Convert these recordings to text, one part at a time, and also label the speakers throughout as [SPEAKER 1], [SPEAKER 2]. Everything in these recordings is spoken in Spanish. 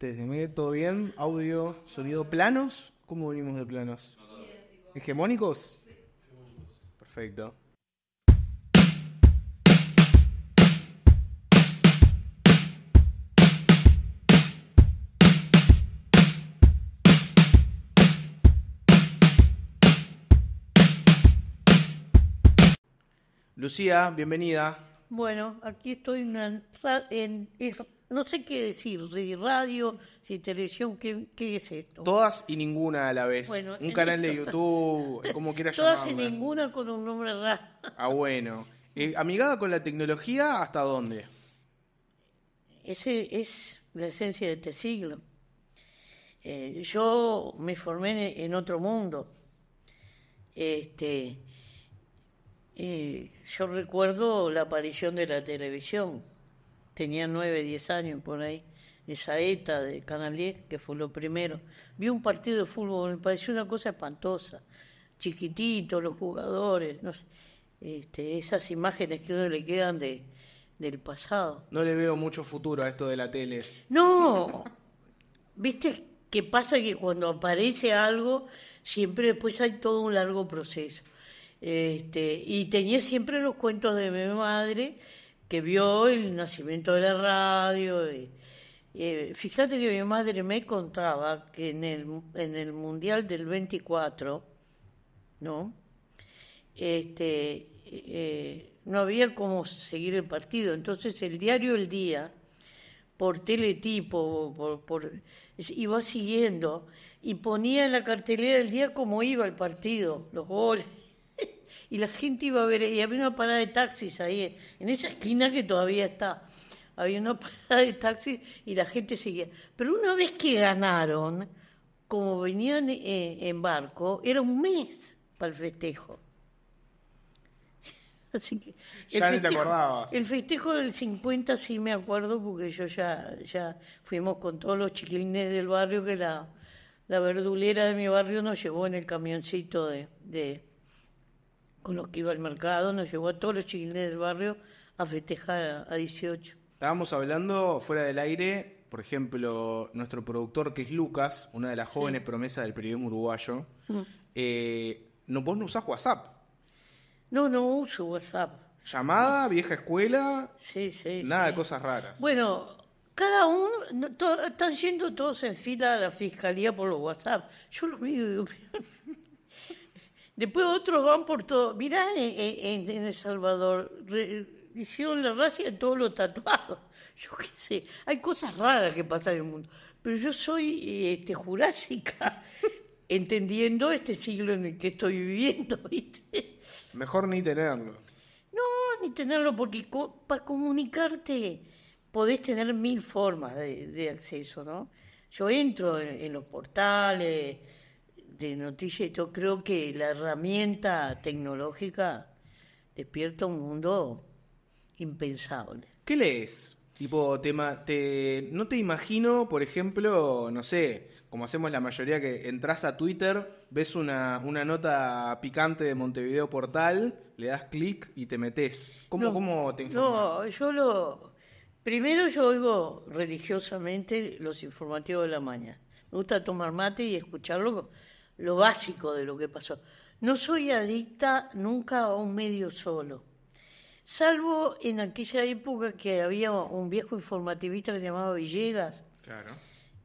[SPEAKER 1] Desde todo bien, audio, sonido planos. ¿Cómo venimos de planos? ¿Hegemónicos? Perfecto. Lucía, bienvenida.
[SPEAKER 2] Bueno, aquí estoy en, en, no sé qué decir, radio, televisión, ¿qué, es esto?
[SPEAKER 1] Todas y ninguna a la vez. un canal de YouTube, como quieras Todas y
[SPEAKER 2] ninguna con un nombre raro.
[SPEAKER 1] Ah, bueno. Eh, ¿Amigada con la tecnología hasta dónde?
[SPEAKER 2] Ese es la esencia de este siglo. Eh, yo me formé en otro mundo. Este, eh, yo recuerdo la aparición de la televisión. Tenía nueve, diez años por ahí. esa ETA de Canal 10, que fue lo primero. Vi un partido de fútbol, me pareció una cosa espantosa. Chiquititos los jugadores, no sé. Este, esas imágenes que uno le quedan de, del pasado. No le
[SPEAKER 1] veo mucho futuro a esto de la tele.
[SPEAKER 2] No, viste que pasa que cuando aparece algo, siempre después hay todo un largo proceso. Este, y tenía siempre los cuentos de mi madre, que vio el nacimiento de la radio. Eh, fíjate que mi madre me contaba que en el, en el Mundial del 24, ¿no? Este, eh, no había cómo seguir el partido. Entonces el diario El Día, por teletipo, por, iba siguiendo y ponía en la cartelera del día cómo iba el partido, los goles y la gente iba a ver, y había una parada de taxis ahí, en esa esquina que todavía está, había una parada de taxis y la gente seguía. Pero una vez que ganaron, como venían eh, en, barco, era un mes para el festejo. Así que el ya festejo, te acordabas. El festejo del 50 sí me acuerdo porque yo ya, ya fuimos con todos los chiquilines del barrio que la, la verdulera de mi barrio nos llevó en el camioncito de con los que iba al mercado, nos llevó a todos los chiquilines del barrio a festejar a 18. Estábamos hablando
[SPEAKER 1] fuera del aire, por ejemplo, nuestro productor que es Lucas, una de las jóvenes promesas del periodismo uruguayo. Mm. Eh, no, vos no usás WhatsApp. No, no uso WhatsApp. Llamada, vieja escuela. Sí, sí. Nada de cosas raras.
[SPEAKER 2] Bueno, cada uno, están yendo todos en fila a la fiscalía por los WhatsApp. Yo los miro Después otros van por todo. Mirá en, El Salvador, hicieron la raza de todos los tatuados. Yo qué sé, hay cosas raras que pasan en el mundo. Pero yo soy este, jurásica, entendiendo este siglo en el que estoy viviendo, ¿viste? Mejor ni tenerlo. No, ni tenerlo, porque para comunicarte podés tener mil formas de, acceso, ¿no? Yo entro en los portales de noticias y creo que la herramienta tecnológica despierta un mundo impensable.
[SPEAKER 1] ¿Qué lees? Tipo, tema te, no te imagino, por ejemplo, no sé, como hacemos la mayoría que entras a Twitter, ves una, una nota picante de Montevideo Portal, le das clic y te metes. ¿Cómo, te informas?
[SPEAKER 2] No, yo lo... Primero yo oigo religiosamente los informativos de la mañana. Me gusta tomar mate y escucharlo lo básico de lo que pasó. No soy adicta nunca a un medio solo, salvo en aquella época que había un viejo informativista que se llamaba Villegas, claro.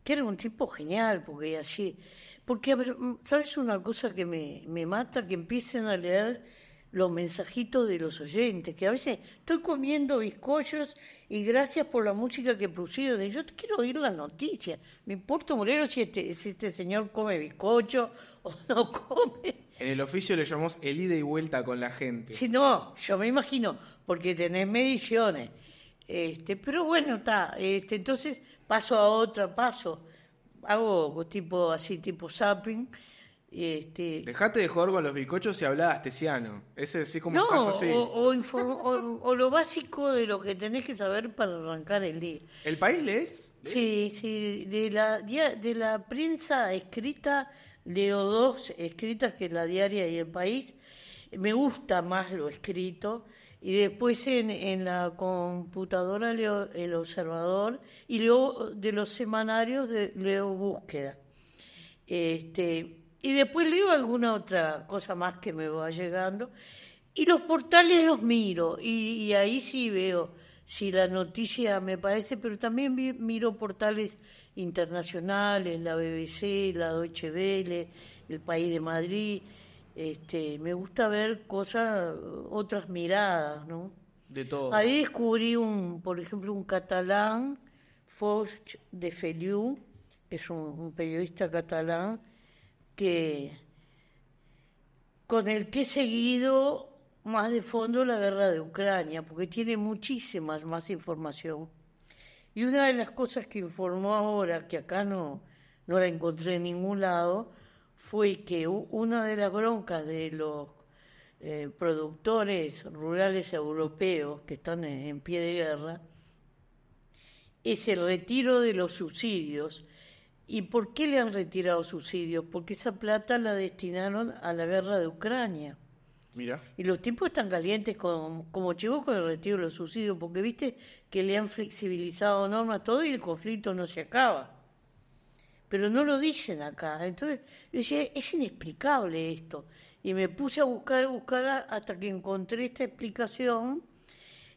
[SPEAKER 2] que era un tipo genial, porque así... Porque, ¿sabes una cosa que me, me mata? Que empiecen a leer los mensajitos de los oyentes, que a veces estoy comiendo bizcochos y gracias por la música que producido. Yo quiero oír la noticia, Me importa morero si este, este señor come bizcocho o no come. En el oficio le llamamos el ida y
[SPEAKER 1] vuelta con la gente. Sí,
[SPEAKER 2] no, yo me imagino, porque tenés mediciones. Este, pero bueno, está. Este, entonces paso a otra, paso. Hago tipo así, tipo zapping este, Dejate de jugar
[SPEAKER 1] con los bicochos y habla astesiano. Ese es como así.
[SPEAKER 2] O, lo básico de lo que tenés que saber para arrancar el día. ¿El país lees? Sí, sí. De la, la prensa escrita, leo dos escritas, que es la diaria y el país. Me gusta más lo escrito. Y después en, en la computadora leo el observador y luego de los semanarios de, leo búsqueda. Este, y después leo alguna otra cosa más que me va llegando. Y los portales los miro y, ahí sí veo si la noticia me parece, pero también miro portales internacionales, la BBC, la Deutsche Welle, el País de Madrid. Este, me gusta ver cosas, otras miradas, ¿no?
[SPEAKER 1] De todo. Ahí
[SPEAKER 2] descubrí, un, por ejemplo, un catalán, Foch de Feliu, que es un periodista catalán, que con el que he seguido más de fondo la guerra de Ucrania, porque tiene muchísimas más información. Y una de las cosas que informó ahora, que acá no, la encontré en ningún lado, fue que una de las broncas de los eh, productores rurales europeos que están en pie de guerra es el retiro de los subsidios ¿Y por qué le han retirado subsidios? Porque esa plata la destinaron a la guerra de Ucrania. Y los tipos están calientes como chivos con el retiro de los subsidios, porque viste que le han flexibilizado normas todo y el conflicto no se acaba. Pero no lo dicen acá. Entonces, yo decía, es inexplicable esto. Y me puse a buscar, buscar hasta que encontré esta explicación.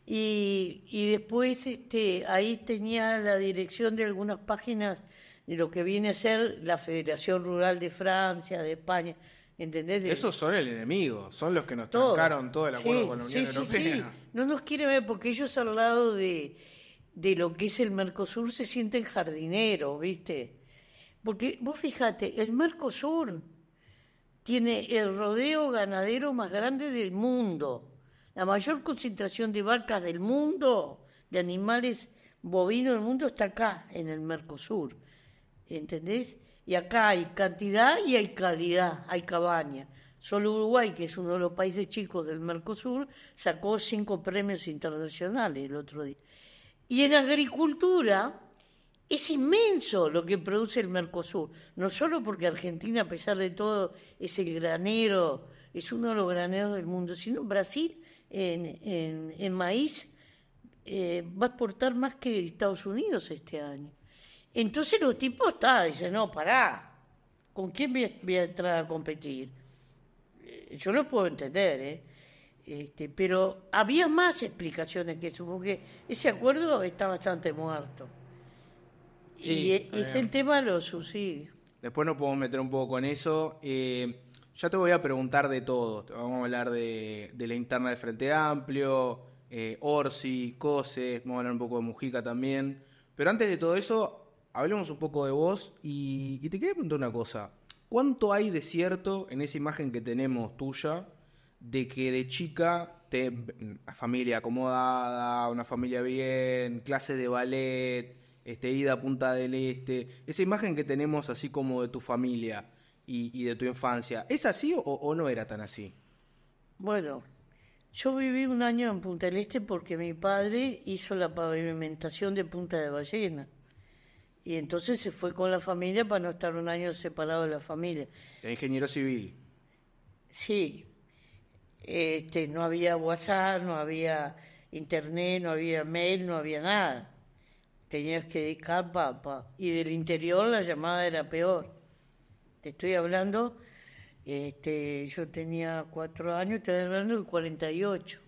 [SPEAKER 2] Y, y después este, ahí tenía la dirección de algunas páginas de lo que viene a ser la Federación Rural de Francia, de España. ¿Entendés? Esos
[SPEAKER 1] son el enemigo, son los que nos tocaron trancaron todo el acuerdo con la Unión sí, Europea.
[SPEAKER 2] no nos quieren ver porque ellos al lado de, de lo que es el Mercosur se sienten jardineros, ¿viste? Porque vos fíjate, el Mercosur tiene el rodeo ganadero más grande del mundo, la mayor concentración de vacas del mundo, de animales bovinos del mundo está acá, en el Mercosur. ¿entendés? Y acá hay cantidad y hay calidad, hay cabaña. Solo Uruguay, que es uno de los países chicos del Mercosur, sacó cinco premios internacionales el otro día. Y en agricultura es inmenso lo que produce el Mercosur, no solo porque Argentina, a pesar de todo, es el granero, es uno de los graneros del mundo, sino Brasil en, maíz eh, va a exportar más que Estados Unidos este año. Entonces los tipos están, dicen, no, pará, ¿con quién voy a, entrar a competir? Eh, yo no puedo entender, ¿eh? Este, pero había más explicaciones que eso, porque ese acuerdo está bastante muerto. y es el tema lo los Después
[SPEAKER 1] nos podemos meter un poco con eso. Eh, ya te voy a preguntar de todo. Vamos a hablar de, la interna del Frente Amplio, eh, Orsi, Coses, vamos a hablar un poco de Mujica también. Pero antes de todo eso, hablemos un poco de vos y, te quería preguntar una cosa. ¿Cuánto hay de cierto en esa imagen que tenemos tuya de que de chica, te, familia acomodada, una familia bien, clase de ballet, este, ida a Punta del Este, esa imagen que tenemos así como de tu familia y, de tu infancia, ¿es así o, o, no era tan así?
[SPEAKER 2] Bueno, yo viví un año en Punta del Este porque mi padre hizo la pavimentación de Punta de Ballena. Y entonces se fue con la familia para no estar un año separado de la familia.
[SPEAKER 1] ¿Era ingeniero civil?
[SPEAKER 2] Sí. Este, no había WhatsApp, no había internet, no había mail, no había nada. Tenías que dedicar papá. Y del interior la llamada era peor. Te estoy hablando, este, yo tenía cuatro años, te estoy hablando del 48.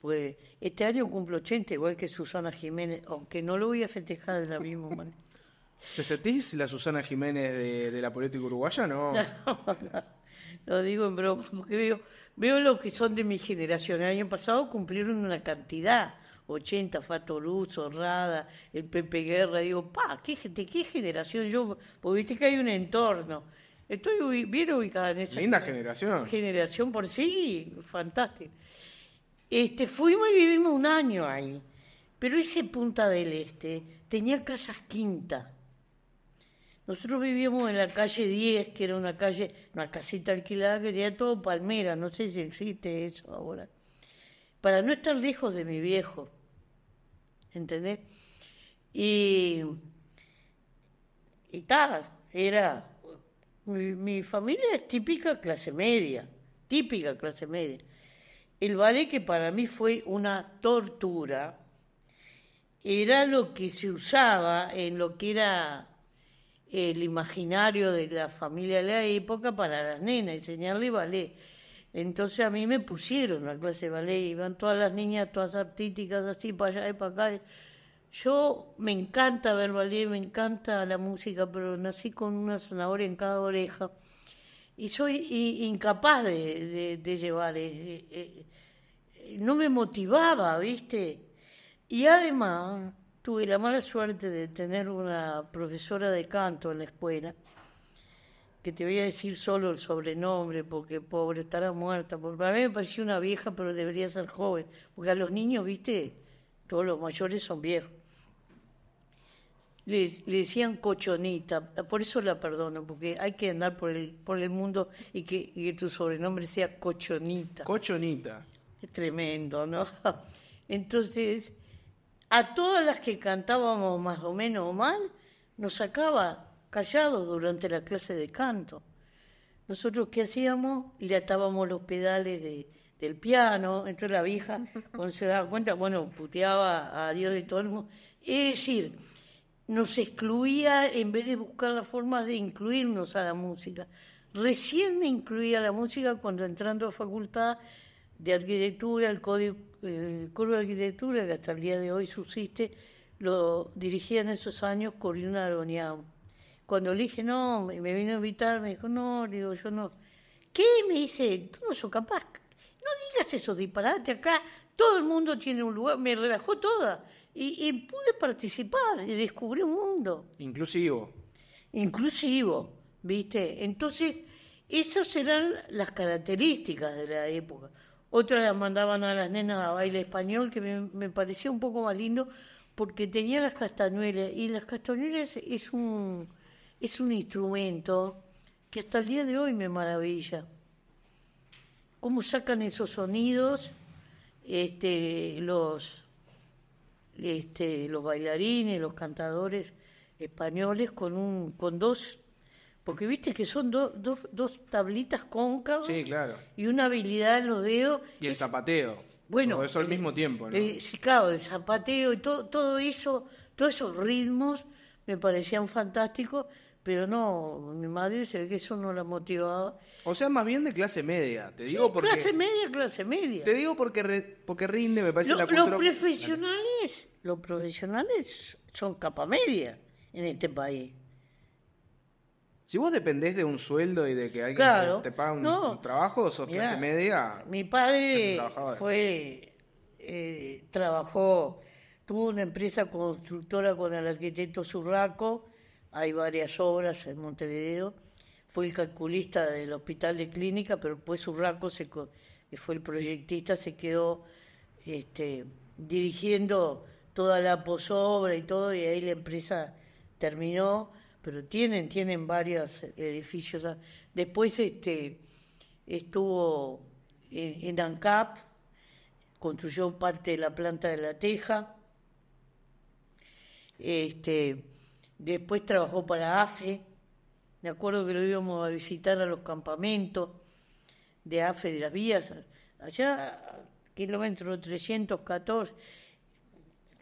[SPEAKER 2] Pues este año cumplo 80, igual que Susana Jiménez, aunque no lo voy a festejar de la misma manera.
[SPEAKER 1] ¿Te sentís la Susana Jiménez de, la política uruguaya? No.
[SPEAKER 2] no, digo en broma, porque veo, veo lo que son de mi generación. El año pasado cumplieron una cantidad. 80, Fato Luz, el Pepe Guerra, digo, pa, ¿qué, gente qué generación yo? Porque viste que hay un entorno. Estoy bien ubicada en esa. Linda generación. Generación por sí, fantástico. Este, fuimos y vivimos un año ahí. Pero ese Punta del Este tenía casas quintas. Nosotros vivíamos en la calle 10, que era una calle, una casita alquilada que tenía todo palmera, no sé si existe eso ahora. Para no estar lejos de mi viejo, ¿entendés? Y, y tal, era. mi familia es típica clase media, típica clase media. El ballet que para mí fue una tortura era lo que se usaba en lo que era el imaginario de la familia de la época para las nenas, enseñarle ballet. Entonces a mí me pusieron a clase de ballet, iban todas las niñas, todas artísticas, así, para allá y para acá. Yo me encanta ver ballet, me encanta la música, pero nací con una zanahoria en cada oreja y soy incapaz de, llevar. Eh, eh, eh, no me motivaba, ¿viste? Y además tuve la mala suerte de tener una profesora de canto en la escuela, que te voy a decir solo el sobrenombre, porque pobre, estará muerta. Porque para mí me parecía una vieja, pero debería ser joven, porque a los niños, viste, todos los mayores son viejos le, decían cochonita, por eso la perdono, porque hay que andar por el, por el mundo y que, tu sobrenombre sea cochonita. Cochonita. Es tremendo, ¿no? Entonces, a todas las que cantábamos más o menos mal, nos sacaba callados durante la clase de canto. Nosotros, ¿qué hacíamos? Le atábamos los pedales de, del piano, entonces la vieja, cuando se daba cuenta, bueno, puteaba a Dios de todo el mundo. Es decir, nos excluía en vez de buscar la forma de incluirnos a la música. Recién me incluía la música cuando entrando a facultad de arquitectura, el, código, de arquitectura que hasta el día de hoy subsiste, lo dirigía en esos años Corina Aroniao. Cuando le dije, no, me vino a invitar, me dijo, no, digo, yo no. ¿Qué? Me dice, tú no sos capaz, no digas eso, disparate acá, todo el mundo tiene un lugar, me relajó toda. Y, pude participar y descubrí un mundo. Inclusivo. Inclusivo, ¿viste? Entonces, esas eran las características de la época. Otras las mandaban a las nenas a baile español, que me, parecía un poco más lindo, porque tenía las castañuelas. Y las castañuelas es un, es un instrumento que hasta el día de hoy me maravilla. Cómo sacan esos sonidos este, los, este, los bailarines, los cantadores españoles con, un, con dos, porque viste que son dos, dos, dos tablitas cóncavas y una habilidad en los dedos.
[SPEAKER 1] Y el zapateo. Bueno, eso al mismo tiempo. Eh,
[SPEAKER 2] sí, claro, el zapateo y todo, todo eso, todos esos ritmos me parecían fantásticos pero no, mi se dice que eso no la motivaba. O sea, más bien de clase media, te digo Clase media, clase media. Te digo porque, porque rinde, me parece la Los profesionales, los profesionales son capa media en este país. Si vos dependés de un sueldo y de que alguien te, paga un, trabajo, sos clase media. Mi padre fue, eh, trabajó, tuvo una empresa constructora con el arquitecto Zurraco hay varias obras en Montevideo. Fue el calculista del hospital de clínica, pero después Urraco, se, que fue el proyectista, se quedó este, dirigiendo toda la posobra y todo, y ahí la empresa terminó, pero tienen, tienen varios edificios. Después este, estuvo en, Dancap construyó parte de la planta de la teja. Este, después trabajó para AFE, me acuerdo que lo íbamos a visitar a los campamentos de AFE de las Vías, allá kilómetro 314,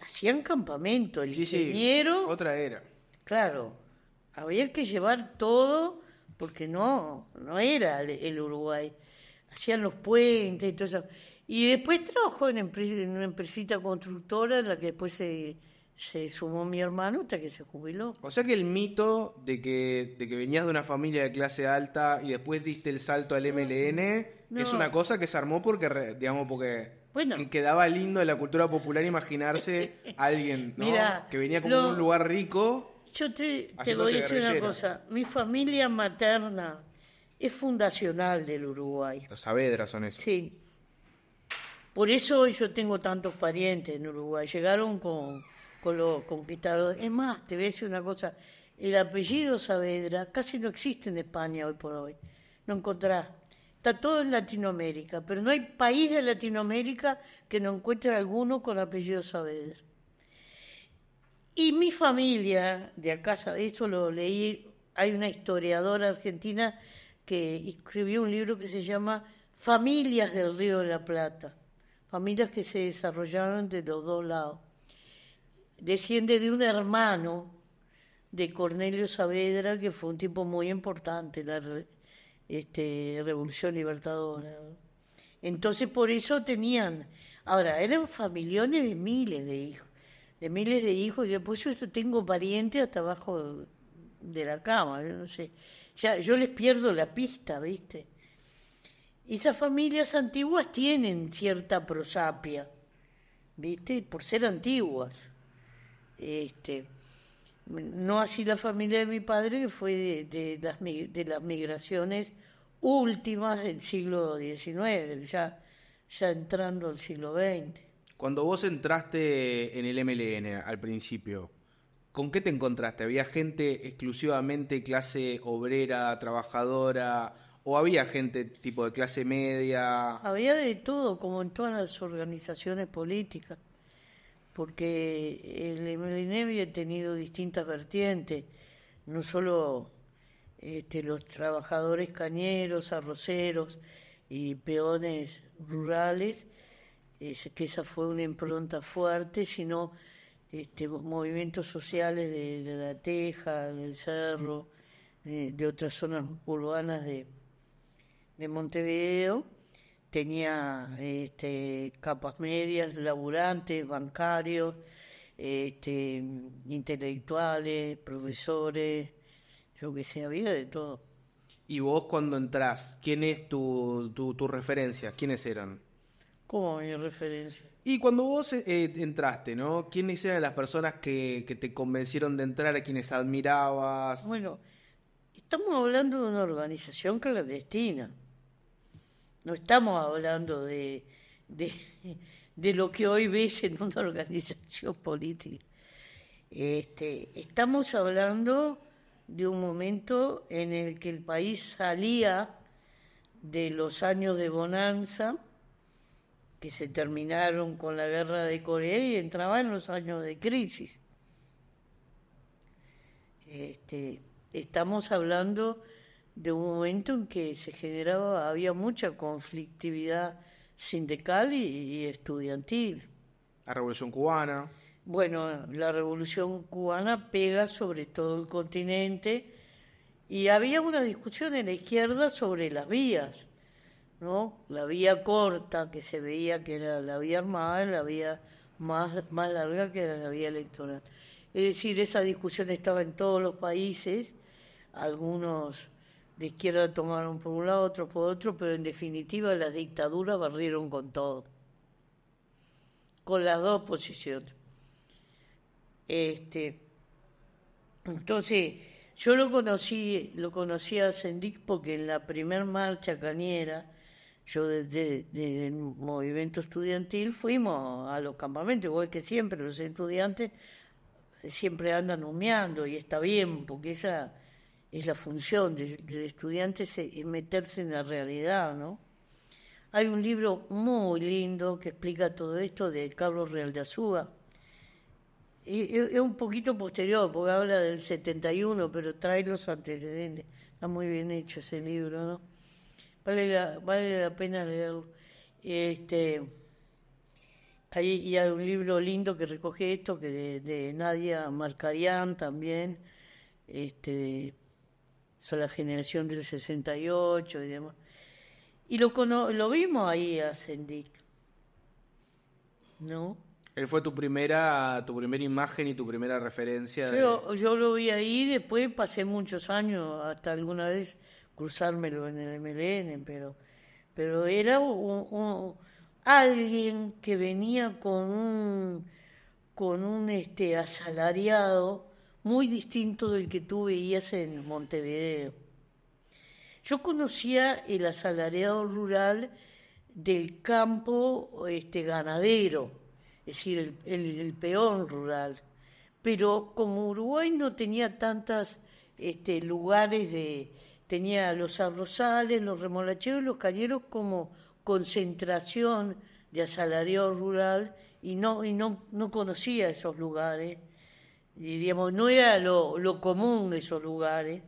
[SPEAKER 2] hacían campamento, el sí, ingeniero... otra era. Claro, había que llevar todo, porque no, no era el, Uruguay. Hacían los puentes y todo eso. Y después trabajó en, una empresita constructora, en la que después se se sumó mi hermano hasta que se jubiló.
[SPEAKER 1] O sea que el mito de que, de que venías de una familia de clase alta y después diste el salto al MLN mm, es una cosa que se armó porque, digamos, porque quedaba lindo en la cultura popular imaginarse alguien que venía como un lugar rico.
[SPEAKER 2] Yo te, te voy a decir una cosa, mi familia materna es fundacional del Uruguay.
[SPEAKER 1] Los Saavedra son eso.
[SPEAKER 2] Sí. Por eso yo tengo tantos parientes en Uruguay. Llegaron con con los Es más, te voy a decir una cosa, el apellido Saavedra casi no existe en España hoy por hoy, no encontrás. Está todo en Latinoamérica, pero no hay país de Latinoamérica que no encuentre alguno con apellido Saavedra. Y mi familia de acá, esto lo leí, hay una historiadora argentina que escribió un libro que se llama Familias del Río de la Plata, familias que se desarrollaron de los dos lados desciende de un hermano de Cornelio Saavedra, que fue un tipo muy importante en la este, Revolución Libertadora. Entonces, por eso tenían. Ahora, eran familiones de miles de hijos, de miles de hijos. Y después yo tengo parientes hasta abajo de la cama, yo no sé. Ya, yo les pierdo la pista, ¿viste? Esas familias antiguas tienen cierta prosapia, ¿viste? Por ser antiguas. Este, no así la familia de mi padre, que fue de, las, migraciones últimas del siglo XIX, ya, ya entrando al siglo XX.
[SPEAKER 1] Cuando vos entraste en el MLN al principio, ¿con qué te encontraste? ¿Había gente exclusivamente clase obrera, trabajadora? ¿O había gente tipo de clase media?
[SPEAKER 2] Había de todo, como en todas las organizaciones políticas porque el MLNEVI ha tenido distintas vertientes, no solo este, los trabajadores cañeros, arroceros y peones rurales, que esa fue una impronta fuerte, sino este, movimientos sociales de, la Teja, del Cerro, de, otras zonas urbanas de Montevideo tenía este, capas medias, laburantes, bancarios, este, intelectuales, profesores, yo que sé, había de todo.
[SPEAKER 1] ¿Y vos cuando entrás, quién es tu, tu, referencia? ¿Quiénes eran?
[SPEAKER 2] ¿Cómo mi referencia?
[SPEAKER 1] Y cuando vos eh, eh, entraste, ¿no? ¿Quiénes eran las personas que, que te convencieron de entrar, a quienes admirabas?
[SPEAKER 2] Bueno, estamos hablando de una organización clandestina no estamos hablando de, lo que hoy ves en una organización política. Este, estamos hablando de un momento en el que el país salía de los años de bonanza, que se terminaron con la guerra de Corea y entraba en los años de crisis. Este, estamos hablando de un momento en que se generaba, había mucha conflictividad sindical y, estudiantil. La Revolución Cubana. Bueno, la Revolución Cubana pega sobre todo el continente y había una discusión en la izquierda sobre las vías, ¿no? La vía corta, que se veía que era la vía armada, la vía más, más larga que era la vía electoral. Es decir, esa discusión estaba en todos los países, algunos de izquierda tomaron por un lado, otros por otro, pero en definitiva las dictaduras barrieron con todo, con las dos posiciones. Este, entonces, yo lo conocí, lo conocí a Sendic porque en la primera marcha cañera, yo desde, el movimiento estudiantil fuimos a los campamentos, igual que siempre los estudiantes siempre andan humeando y está bien, porque esa es la función del estudiante eh, meterse en la realidad, ¿no? Hay un libro muy lindo que explica todo esto de Carlos Real de Azúa. Y, es un poquito posterior, porque habla del 71, pero trae los antecedentes. Está muy bien hecho ese libro, ¿no? Vale la, pena leerlo. Este, y hay un libro lindo que recoge esto, que de, Nadia Marcarián también. Este, son la generación del 68 y demás. Y lo, lo vimos ahí a Sendik. ¿No?
[SPEAKER 1] Él fue tu primera, tu primera imagen y tu primera referencia.
[SPEAKER 2] Yo, yo lo vi ahí, después pasé muchos años, hasta alguna vez cruzármelo en el MLN, pero, pero era alguien que venía con un, con un este, asalariado muy distinto del que tú veías en Montevideo. Yo conocía el asalariado rural del campo este, ganadero, es decir, el, peón rural, pero como Uruguay no tenía tantas este, lugares de... Tenía los arrozales, los remolacheros, los cañeros como concentración de asalariado rural y no, y no conocía esos lugares diríamos, no era lo, común de esos lugares.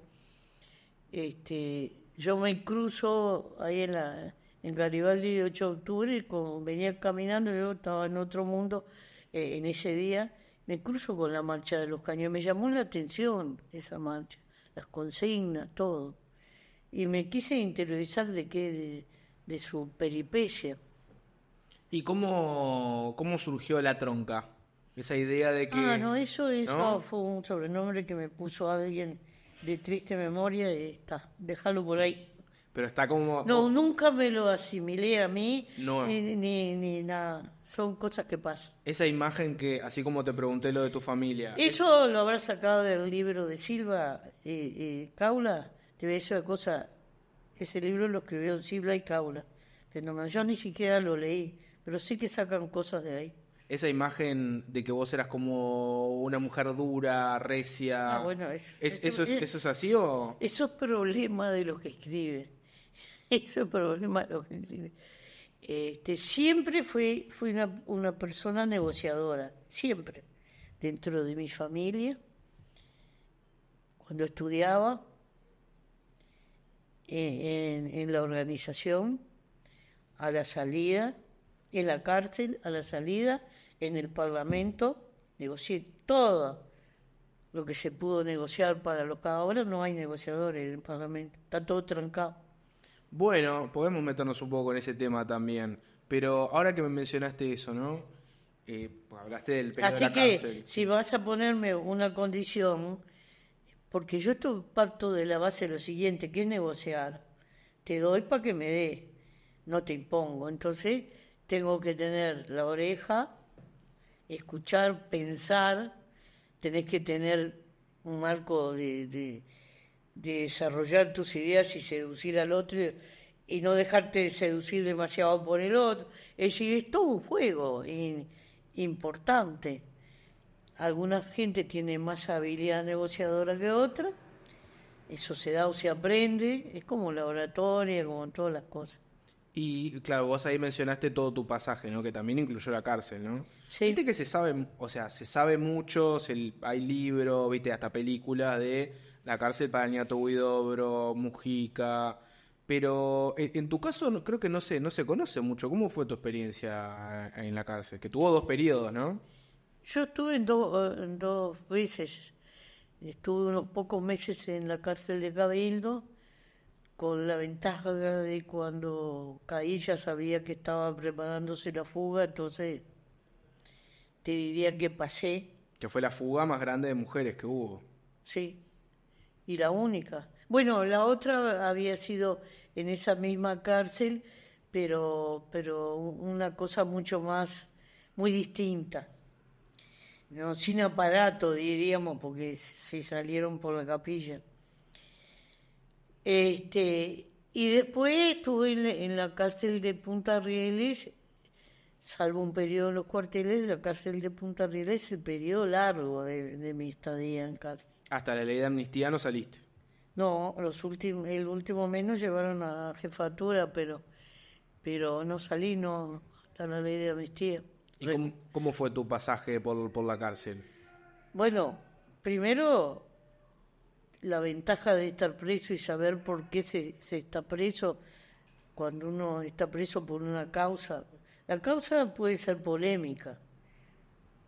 [SPEAKER 2] Este, yo me cruzo ahí en la en Garibaldi el 8 de octubre, venía caminando, yo estaba en otro mundo eh, en ese día, me cruzo con la marcha de los cañones. Me llamó la atención esa marcha, las consignas, todo. Y me quise interiorizar de qué, de, su peripecia.
[SPEAKER 1] ¿Y cómo, cómo surgió la tronca? Esa idea de que... Ah, no, eso, eso fue
[SPEAKER 2] un sobrenombre que me puso alguien de triste memoria y está, déjalo por ahí.
[SPEAKER 1] Pero está como... No,
[SPEAKER 2] nunca me lo asimilé a mí, no. ni, ni, nada. Son cosas que pasan.
[SPEAKER 1] Esa imagen que, así como te pregunté lo de tu familia...
[SPEAKER 2] Eso lo habrás sacado del libro de Silva, y eh, eh, Caula, te voy a decir una cosa, ese libro lo escribieron Silva y Caula. no Yo ni siquiera lo leí, pero sí que sacan cosas de ahí
[SPEAKER 1] esa imagen de que vos eras como una mujer dura, recia. Ah, eso, es, así o...?
[SPEAKER 2] Eso es problema de los que escriben. Eso es problema de los que escriben. Este, siempre fui, fui una, persona negociadora, siempre. Dentro de mi familia, cuando estudiaba, en la organización, a la salida, en la cárcel, a la salida en el Parlamento, negocié todo lo que se pudo negociar para lo que ahora no hay negociadores en el Parlamento, está todo trancado.
[SPEAKER 1] Bueno, podemos meternos un poco en ese tema también, pero ahora que me mencionaste eso, ¿no? Eh, hablaste del Así que
[SPEAKER 2] si vas a ponerme una condición, porque yo esto parto de la base de lo siguiente, que es negociar. Te doy para que me dé, no te impongo. Entonces tengo que tener la oreja escuchar, pensar, tenés que tener un marco de, desarrollar tus ideas y seducir al otro y, no dejarte seducir demasiado por el otro. Es decir, es todo un juego importante. Alguna gente tiene más habilidad negociadora que otra. Eso se da o se aprende. Es como la oratoria, como todas las cosas.
[SPEAKER 1] Y claro, vos ahí mencionaste todo tu pasaje, ¿no? Que también incluyó la cárcel, ¿no? Viste que se sabe, o sea, se sabe mucho, hay libros, viste, hasta películas de la cárcel para el Niato Guidobro, Mujica. Pero en, tu caso creo que no se, no se conoce mucho. ¿Cómo fue tu experiencia en la cárcel? Que tuvo dos periodos, ¿no?
[SPEAKER 2] Yo estuve en, dos veces. Estuve unos pocos meses en la cárcel de Cabildo con la ventaja de cuando caí ya sabía que estaba preparándose la fuga, entonces te diría que pasé.
[SPEAKER 1] Que fue la fuga más grande de mujeres que hubo.
[SPEAKER 2] Sí, y la única. Bueno, la otra había sido en esa misma cárcel, pero, pero una cosa mucho más, muy distinta. No, sin aparato, diríamos, porque se salieron por la capilla. Este, y después estuve en, la cárcel de Punta Rieles, salvo un periodo en los cuarteles, la cárcel de Punta Rieles es el periodo largo de, mi estadía en cárcel.
[SPEAKER 1] Hasta la ley de amnistía no saliste.
[SPEAKER 2] No, los últimos, el último mes nos llevaron a jefatura, pero, pero no salí, no, hasta la ley de amnistía.
[SPEAKER 1] ¿Y cómo, fue tu pasaje por la cárcel?
[SPEAKER 2] Bueno, primero la ventaja de estar preso y saber por qué se, está preso cuando uno está preso por una causa. La causa puede ser polémica,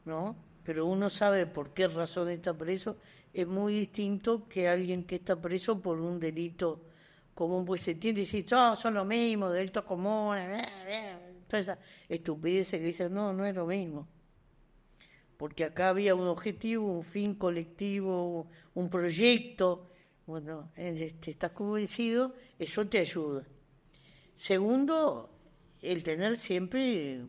[SPEAKER 2] ¿no? Pero uno sabe por qué razón está preso. Es muy distinto que alguien que está preso por un delito común, pues se y y decir, oh, son lo mismo, delitos comunes, entonces esas estupidez que dicen, no, no es lo mismo porque acá había un objetivo, un fin colectivo, un proyecto. Bueno, este, estás convencido, eso te ayuda. Segundo, el tener siempre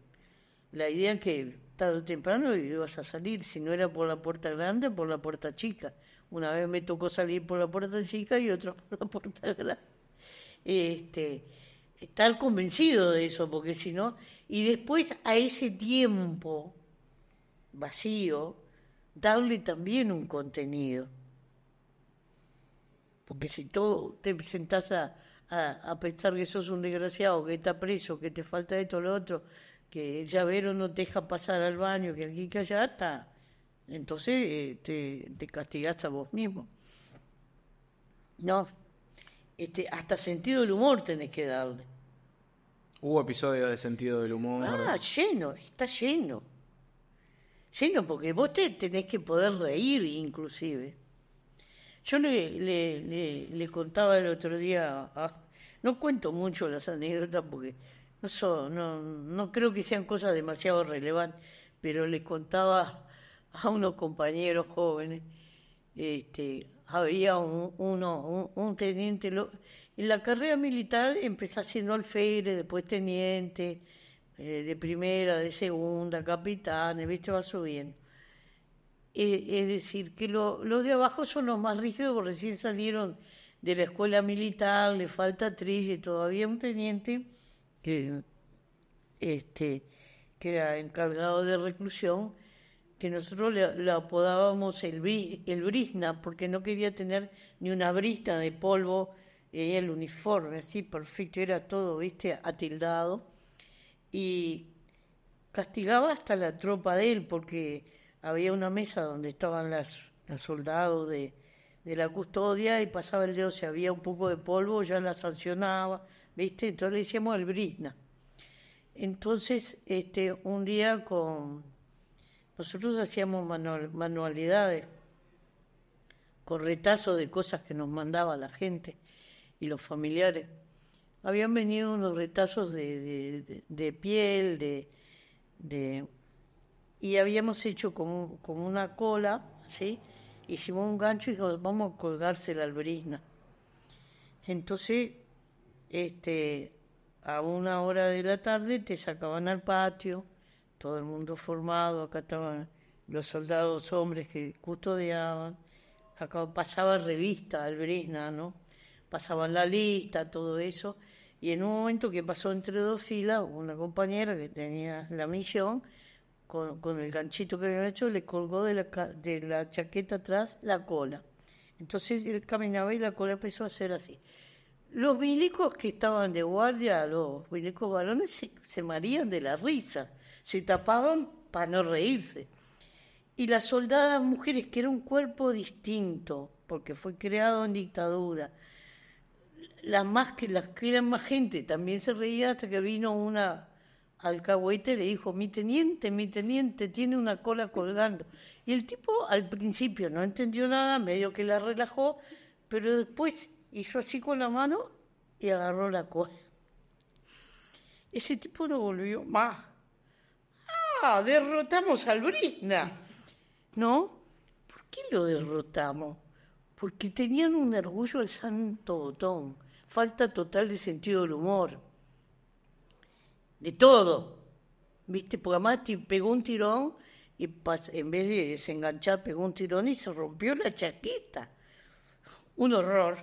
[SPEAKER 2] la idea que tarde o temprano ibas a salir, si no era por la puerta grande, por la puerta chica. Una vez me tocó salir por la puerta chica y otra por la puerta grande. Este, estar convencido de eso, porque si no, y después a ese tiempo vacío, darle también un contenido. Porque si tú te sentás a, pensar que sos un desgraciado, que está preso, que te falta esto lo otro, que el llavero no te deja pasar al baño, que aquí que allá está, entonces eh, te, te a vos mismo. No, este, hasta sentido del humor tenés que darle.
[SPEAKER 1] Hubo episodios de sentido del humor.
[SPEAKER 2] Ah, lleno, está lleno sino porque vos te tenés que poder reír inclusive. Yo le, le, le, contaba el otro día, a, ah, no cuento mucho las anécdotas porque no, no, no creo que sean cosas demasiado relevantes, pero le contaba a unos compañeros jóvenes, este, había un, un, teniente, en la carrera militar empezás siendo alférez, después teniente, eh, de primera, de segunda, capitán, ¿viste? Va subiendo. E, es decir, que los de abajo son los más rígidos, porque recién salieron de la escuela militar, le falta y todavía un teniente que, este, que era encargado de reclusión, que nosotros le, apodábamos el, el brisna, porque no quería tener ni una brisna de polvo, en eh, el uniforme así perfecto, era todo, viste, atildado y castigaba hasta la tropa de él, porque había una mesa donde estaban los soldados de, la custodia y pasaba el dedo, si había un poco de polvo, ya la sancionaba, ¿viste? Entonces le decíamos el brisna. Entonces, este, un día con... Nosotros hacíamos manualidades, con retazos de cosas que nos mandaba la gente y los familiares habían venido unos retazos de, piel, de, y habíamos hecho como, una cola, ¿sí? Hicimos un gancho y dijimos, vamos a colgarse la albrizna Entonces, este, a una hora de la tarde te sacaban al patio, todo el mundo formado, acá estaban los soldados hombres que custodiaban, acá pasaba revista, albrizna ¿no? Pasaban la lista, todo eso y en un momento que pasó entre dos filas, una compañera que tenía la misión, con, el ganchito que había hecho, le colgó de la, de la chaqueta atrás la cola. Entonces él caminaba y la cola empezó a hacer así. Los milicos que estaban de guardia, los milicos varones, se, se marían de la risa, se tapaban para no reírse. Y las soldadas mujeres, que era un cuerpo distinto, porque fue creado en dictadura, las más que las que eran más gente también se reía hasta que vino una alcahuete y le dijo, mi teniente, mi teniente, tiene una cola colgando. Y el tipo al principio no entendió nada, medio que la relajó, pero después hizo así con la mano y agarró la cola. Ese tipo no volvió más. ¡Ah! Derrotamos al Brisna. ¿No? ¿Por qué lo derrotamos? Porque tenían un orgullo al santo botón falta total de sentido del humor, de todo, ¿viste? Porque además pegó un tirón y en vez de desenganchar pegó un tirón y se rompió la chaqueta.
[SPEAKER 1] Un horror.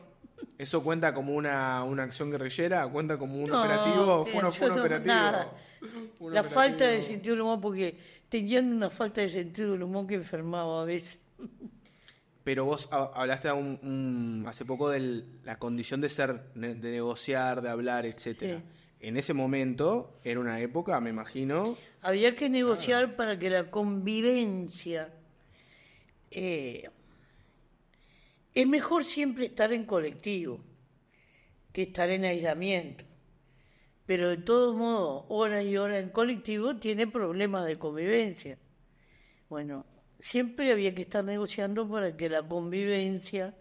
[SPEAKER 1] ¿Eso cuenta como una, una, acción guerrillera? ¿Cuenta como un operativo? Fue,
[SPEAKER 2] la falta de sentido del humor, porque tenían una falta de sentido del humor que enfermaba a veces
[SPEAKER 1] pero vos hablaste mm, hace poco de la condición de ser, de negociar, de hablar, etcétera. En ese momento, era una época, me imagino.
[SPEAKER 2] Había que negociar para que la convivencia. Eh, es mejor siempre estar en colectivo que estar en aislamiento. Pero de todo modo, hora y hora en colectivo tiene problemas de convivencia. Bueno, siempre había que estar negociando para que la convivencia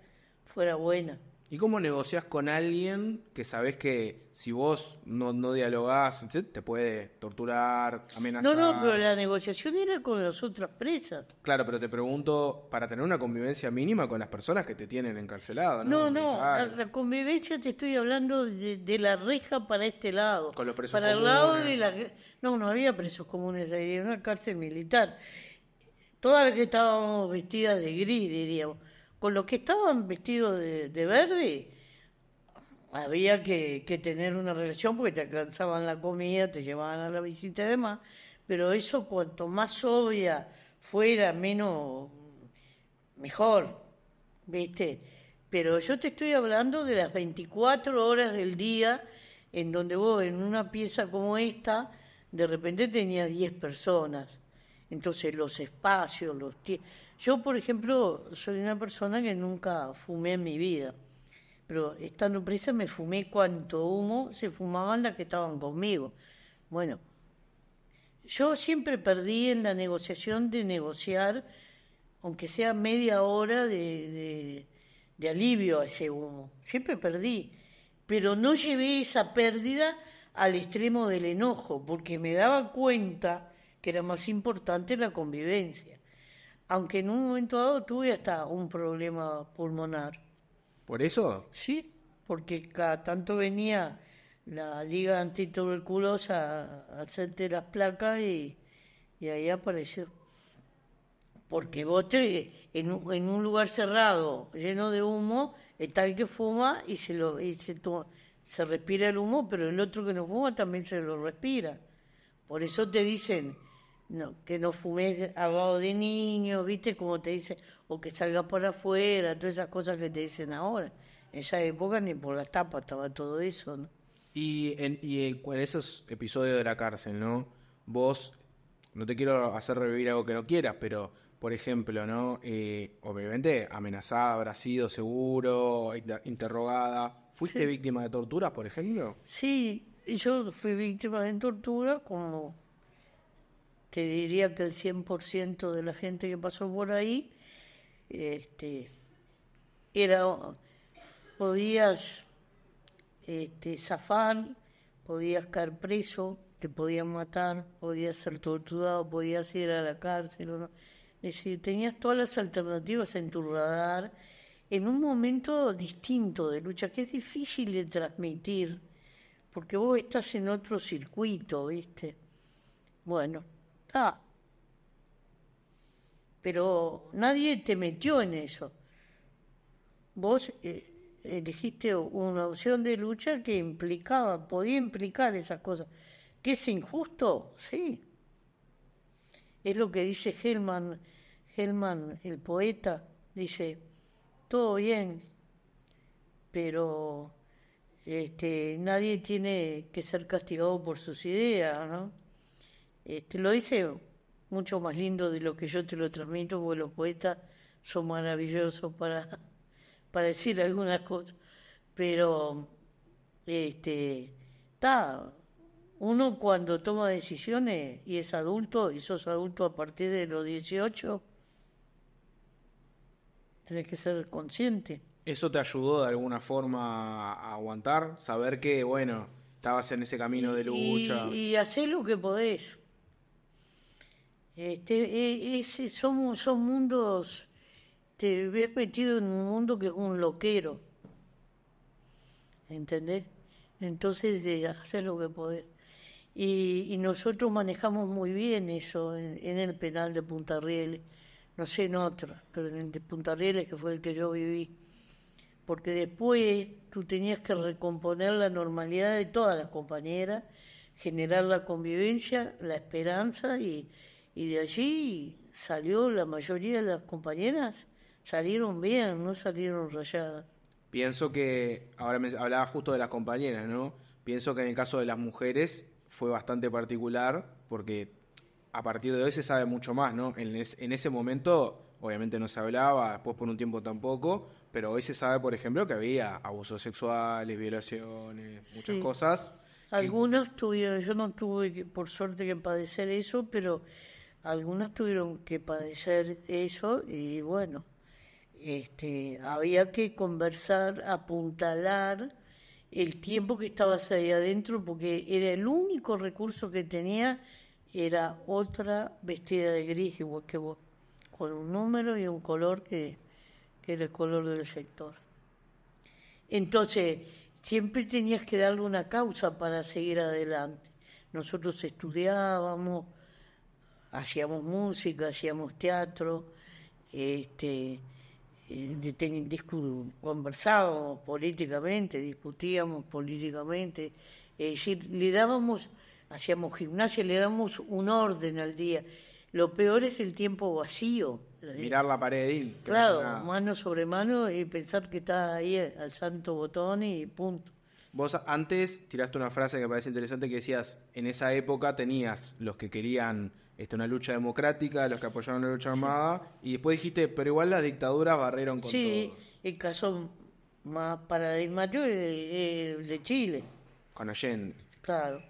[SPEAKER 2] fuera buena.
[SPEAKER 1] ¿Y cómo negocias con alguien que sabes que si vos no, no dialogás, te puede torturar, amenazar? No, no, pero la
[SPEAKER 2] negociación era con las otras presas.
[SPEAKER 1] Claro, pero te pregunto, para tener una convivencia mínima con las personas que te tienen encarcelado, ¿no? No, no, la,
[SPEAKER 2] convivencia te estoy hablando de, la reja para este lado. Con los presos para el lado de la... No, no había presos comunes ahí, era una cárcel militar todas las que estábamos vestidas de gris, diríamos. Con los que estaban vestidos de, verde, había que, tener una relación porque te alcanzaban la comida, te llevaban a la visita y demás, pero eso cuanto más obvia fuera, menos, mejor, ¿viste? Pero yo te estoy hablando de las 24 horas del día en donde vos en una pieza como esta, de repente tenías 10 personas entonces los espacios, los yo por ejemplo soy una persona que nunca fumé en mi vida, pero estando presa me fumé cuanto humo se fumaban las que estaban conmigo. Bueno, yo siempre perdí en la negociación de negociar, aunque sea media hora de, de, de alivio a ese humo, siempre perdí, pero no llevé esa pérdida al extremo del enojo, porque me daba cuenta que era más importante la convivencia. Aunque en un momento dado tuve hasta un problema pulmonar. ¿Por eso? Sí, porque cada tanto venía la Liga Antituberculosa a hacerte las placas y, ahí apareció. Porque vos en, un, lugar cerrado, lleno de humo, está el que fuma y se lo se, se respira el humo, pero el otro que no fuma también se lo respira. Por eso te dicen, no, que no fumes al lado de niños, ¿viste? Como te dice o que salgas por afuera, todas esas cosas que te dicen ahora. En esa época ni por la tapa estaba todo eso, ¿no?
[SPEAKER 1] Y en, y en, esos episodios de la cárcel, ¿no? Vos, no te quiero hacer revivir algo que no quieras, pero, por ejemplo, ¿no? Eh, obviamente amenazada habrá sido, seguro, interrogada. ¿Fuiste víctima de torturas, por ejemplo?
[SPEAKER 2] Sí, yo fui víctima de tortura como te diría que el 100% de la gente que pasó por ahí, este, era, podías este, zafar, podías caer preso, te podían matar, podías ser torturado, podías ir a la cárcel. decir, tenías todas las alternativas en tu radar en un momento distinto de lucha, que es difícil de transmitir, porque vos estás en otro circuito, ¿viste? Bueno, pero nadie te metió en eso. Vos eh, elegiste una opción de lucha que implicaba, podía implicar esas cosas. ¿Que es injusto? Sí. Es lo que dice Helman Helman, el poeta, dice, todo bien, pero este, nadie tiene que ser castigado por sus ideas, ¿no? Este, lo hice mucho más lindo de lo que yo te lo transmito, porque los poetas son maravillosos para, para decir algunas cosas, pero este, está, uno cuando toma decisiones y es adulto, y sos adulto a partir de los 18,
[SPEAKER 1] tenés que ser consciente. ¿Eso te ayudó de alguna forma a aguantar? Saber que, bueno, estabas en ese camino de lucha. Y,
[SPEAKER 2] y lo que podés. Este, e, es, son, son mundos, te ves metido en un mundo que es un loquero, ¿entendés? Entonces, de hacer lo que podés. Y, nosotros manejamos muy bien eso en, el penal de Punta Rieles, no sé en otro, pero en el de Punta Rieles, que fue el que yo viví, porque después tú tenías que recomponer la normalidad de todas las compañeras, generar la convivencia, la esperanza y, y de allí salió la mayoría de las compañeras, salieron bien, no salieron rayadas.
[SPEAKER 1] Pienso que, ahora me hablaba justo de las compañeras, ¿no? Pienso que en el caso de las mujeres fue bastante particular porque a partir de hoy se sabe mucho más, ¿no? En, ese momento obviamente no se hablaba, después por un tiempo tampoco, pero hoy se sabe, por ejemplo, que había abusos sexuales, violaciones, muchas cosas. Algunos
[SPEAKER 2] tuvieron, yo no tuve por suerte que padecer eso, pero algunas tuvieron que padecer eso y bueno, este, había que conversar, apuntalar el tiempo que estabas ahí adentro porque era el único recurso que tenía, era otra vestida de gris igual que vos, con un número y un color que, que era el color del sector. Entonces, siempre tenías que darle una causa para seguir adelante. Nosotros estudiábamos, hacíamos música, hacíamos teatro, este, eh, conversábamos políticamente, discutíamos políticamente, es decir, le dábamos, hacíamos gimnasia, le damos un orden al día. Lo peor es el tiempo vacío.
[SPEAKER 1] Mirar la pared. Y claro,
[SPEAKER 2] mano sobre mano y pensar que está ahí al santo botón y punto.
[SPEAKER 1] Vos antes tiraste una frase que me parece interesante que decías, en esa época tenías los que querían este, una lucha democrática, los que apoyaron la lucha armada, y después dijiste, pero igual las dictaduras barreron con todo. Sí,
[SPEAKER 2] el caso más paradigmático es el de Chile. Con Allende. Claro.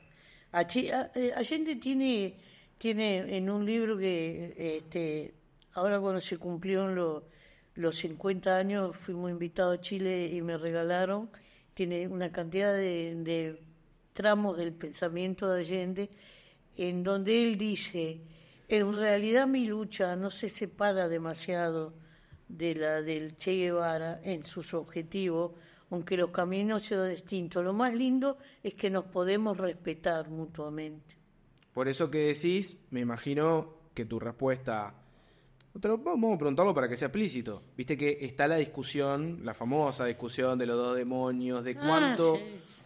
[SPEAKER 2] Eh, Allende tiene, tiene en un libro que este, ahora cuando se cumplieron los, los 50 años, fuimos invitados a Chile y me regalaron, tiene una cantidad de tramos del pensamiento de Allende en donde él dice, en realidad mi lucha no se separa demasiado de la del Che Guevara en sus objetivos, aunque los caminos sean distintos. Lo más lindo es que nos podemos respetar mutuamente.
[SPEAKER 1] Por eso que decís, me imagino que tu respuesta... vamos a preguntarlo para que sea explícito. Viste que está la discusión, la famosa discusión de los dos demonios, de ah, cuánto...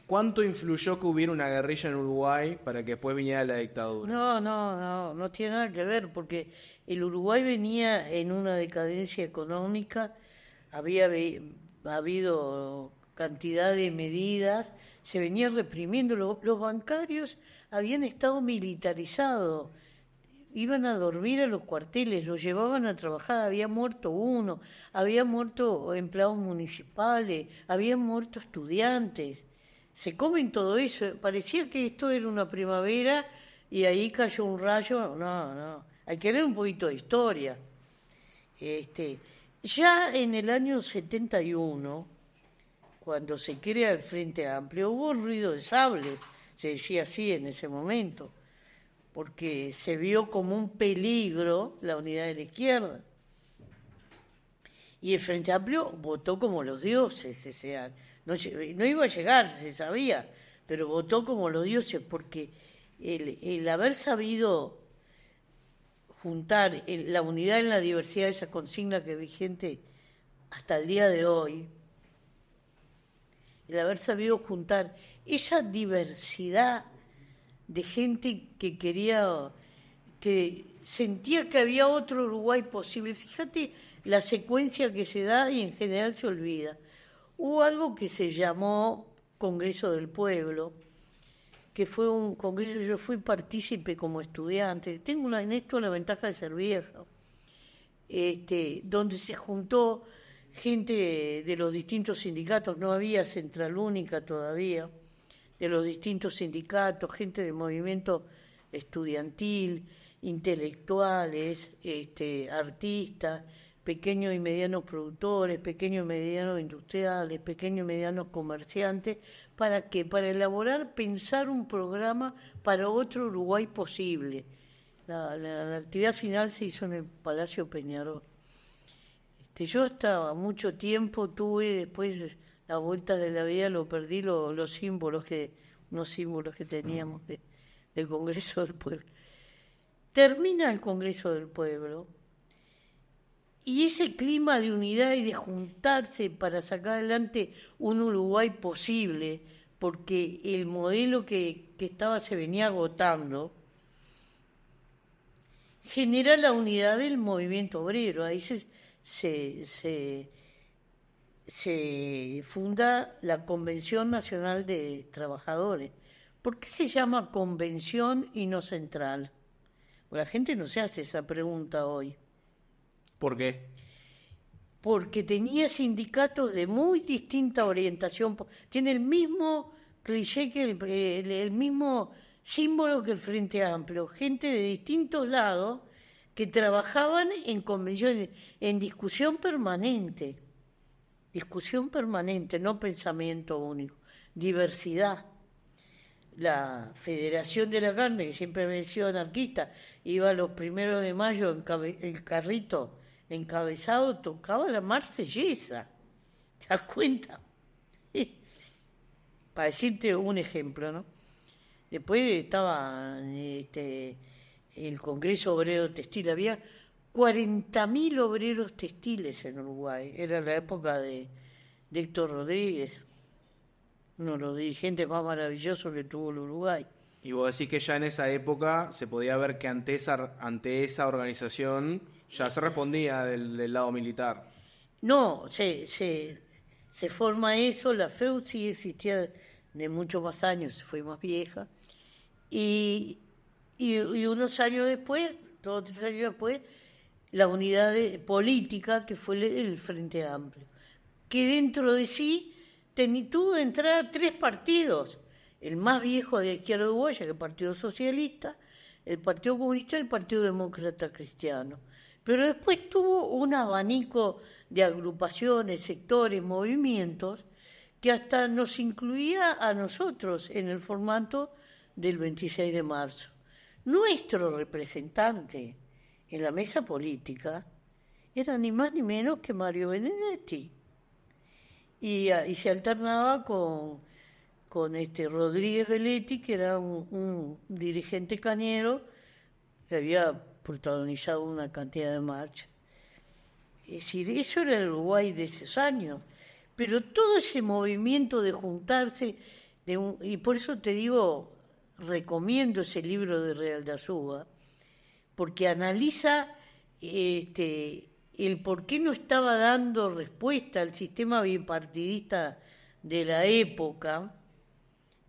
[SPEAKER 1] ¿Cuánto influyó que hubiera una guerrilla en Uruguay para que después viniera la dictadura?
[SPEAKER 2] No, no, no, no tiene nada que ver, porque el Uruguay venía en una decadencia económica, había habido cantidad de medidas, se venía reprimiendo, los, bancarios habían estado militarizados, iban a dormir a los cuarteles, los llevaban a trabajar, había muerto uno, había muerto empleados municipales, habían muerto estudiantes se comen todo eso. Parecía que esto era una primavera y ahí cayó un rayo. No, no, hay que leer un poquito de historia. Este, ya en el año 71, cuando se crea el Frente Amplio, hubo ruido de sable, se decía así en ese momento, porque se vio como un peligro la unidad de la izquierda. Y el Frente Amplio votó como los dioses ese año no, iba a llegar, se sabía, pero votó como lo dioses porque el, haber sabido juntar la unidad en la diversidad, esa consigna que vigente hasta el día de hoy, el haber sabido juntar esa diversidad de gente que quería, que sentía que había otro Uruguay posible. Fíjate la secuencia que se da y en general se olvida. Hubo algo que se llamó Congreso del Pueblo, que fue un congreso, yo fui partícipe como estudiante, tengo en esto la ventaja de ser vieja, este, donde se juntó gente de los distintos sindicatos, no había central única todavía, de los distintos sindicatos, gente del movimiento estudiantil, intelectuales, este, artistas, pequeños y medianos productores, pequeños y medianos industriales, pequeños y medianos comerciantes, ¿para qué? Para elaborar, pensar un programa para otro Uruguay posible. La, actividad final se hizo en el Palacio Peñarol. Este, yo estaba mucho tiempo, tuve después la vuelta de la vida, lo perdí los símbolos que, unos símbolos que teníamos mm. del Congreso del Pueblo. Termina el Congreso del Pueblo, y ese clima de unidad y de juntarse para sacar adelante un Uruguay posible, porque el modelo que, estaba se venía agotando, genera la unidad del movimiento obrero. Ahí se, se, funda la Convención Nacional de Trabajadores. ¿Por qué se llama convención y no central? la gente no se hace esa pregunta hoy. ¿Por qué? Porque tenía sindicatos de muy distinta orientación. Tiene el mismo cliché que el, mismo símbolo que el Frente Amplio. Gente de distintos lados que trabajaban en convenciones, en discusión permanente. Discusión permanente, no pensamiento único. Diversidad la Federación de la Carne, que siempre ha sido anarquista, iba los primeros de mayo en el carrito encabezado tocaba la marsellesa. ¿Te das cuenta? Para decirte un ejemplo, ¿no? Después estaba este, el Congreso Obrero Textil, había 40.000 obreros textiles en Uruguay. Era la época de, Héctor Rodríguez, uno de los dirigentes más maravillosos que tuvo el Uruguay.
[SPEAKER 1] Y vos decís que ya en esa época se podía ver que ante esa organización ya se respondía del, lado militar.
[SPEAKER 2] No, se, forma eso, la FEU sí existía de muchos más años, fue más vieja. Y, unos años después, dos o tres años después, la unidad política que fue el, Frente Amplio, que dentro de sí tuvo de entrar tres partidos, el más viejo de izquierda uruguaya, que el Partido Socialista, el Partido Comunista y el Partido Demócrata Cristiano pero después tuvo un abanico de agrupaciones, sectores, movimientos, que hasta nos incluía a nosotros en el formato del 26 de marzo. Nuestro representante en la mesa política era ni más ni menos que Mario Benedetti. Y, ah, se alternaba con, este Rodríguez Veletti, que era un, un dirigente cañero que había protagonizado una cantidad de marchas. Es decir, eso era el Uruguay de esos años. Pero todo ese movimiento de juntarse, y por eso te digo, recomiendo ese libro de Real de porque analiza este, el por qué no estaba dando respuesta al sistema bipartidista de la época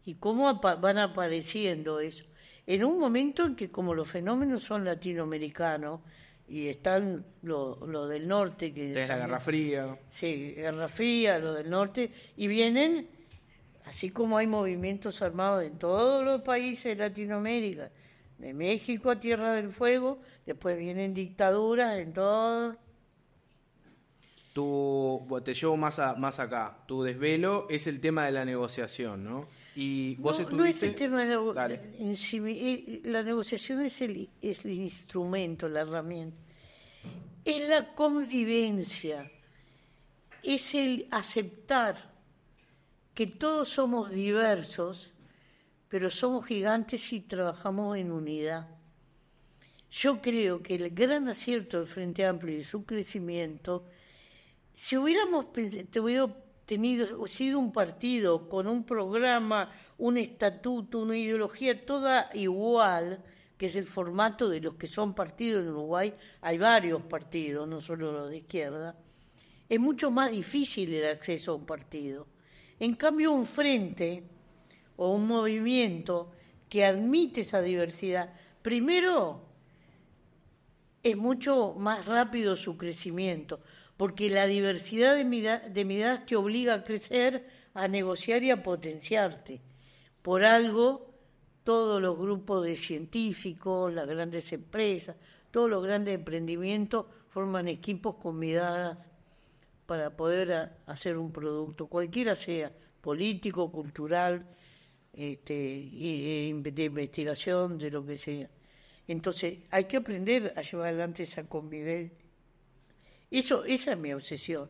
[SPEAKER 2] y cómo van apareciendo eso en un momento en que como los fenómenos son latinoamericanos y están los del norte que es la Guerra Fría sí Guerra Fría lo del norte y vienen así como hay movimientos armados en todos los países de Latinoamérica de México a Tierra del Fuego después vienen dictaduras en todo
[SPEAKER 1] tu te llevo más más acá tu desvelo es el tema de la negociación no no, es el
[SPEAKER 2] tema de la, en eh, la negociación es el, el instrumento, la herramienta. Es la convivencia, es el aceptar que todos somos diversos, pero somos gigantes y trabajamos en unidad. Yo creo que el gran acierto del Frente Amplio y su crecimiento, si hubiéramos te pensado ha sido un partido con un programa, un estatuto, una ideología toda igual, que es el formato de los que son partidos en Uruguay, hay varios partidos, no solo los de izquierda, es mucho más difícil el acceso a un partido. En cambio, un frente o un movimiento que admite esa diversidad, primero es mucho más rápido su crecimiento, porque la diversidad de, mi edad te obliga a crecer, a negociar y a potenciarte. Por algo, todos los grupos de científicos, las grandes empresas, todos los grandes emprendimientos forman equipos con miradas para poder hacer un producto, cualquiera sea, político, cultural, este, e de investigación, de lo que sea. Entonces, hay que aprender a llevar adelante esa convivencia eso, esa es mi obsesión.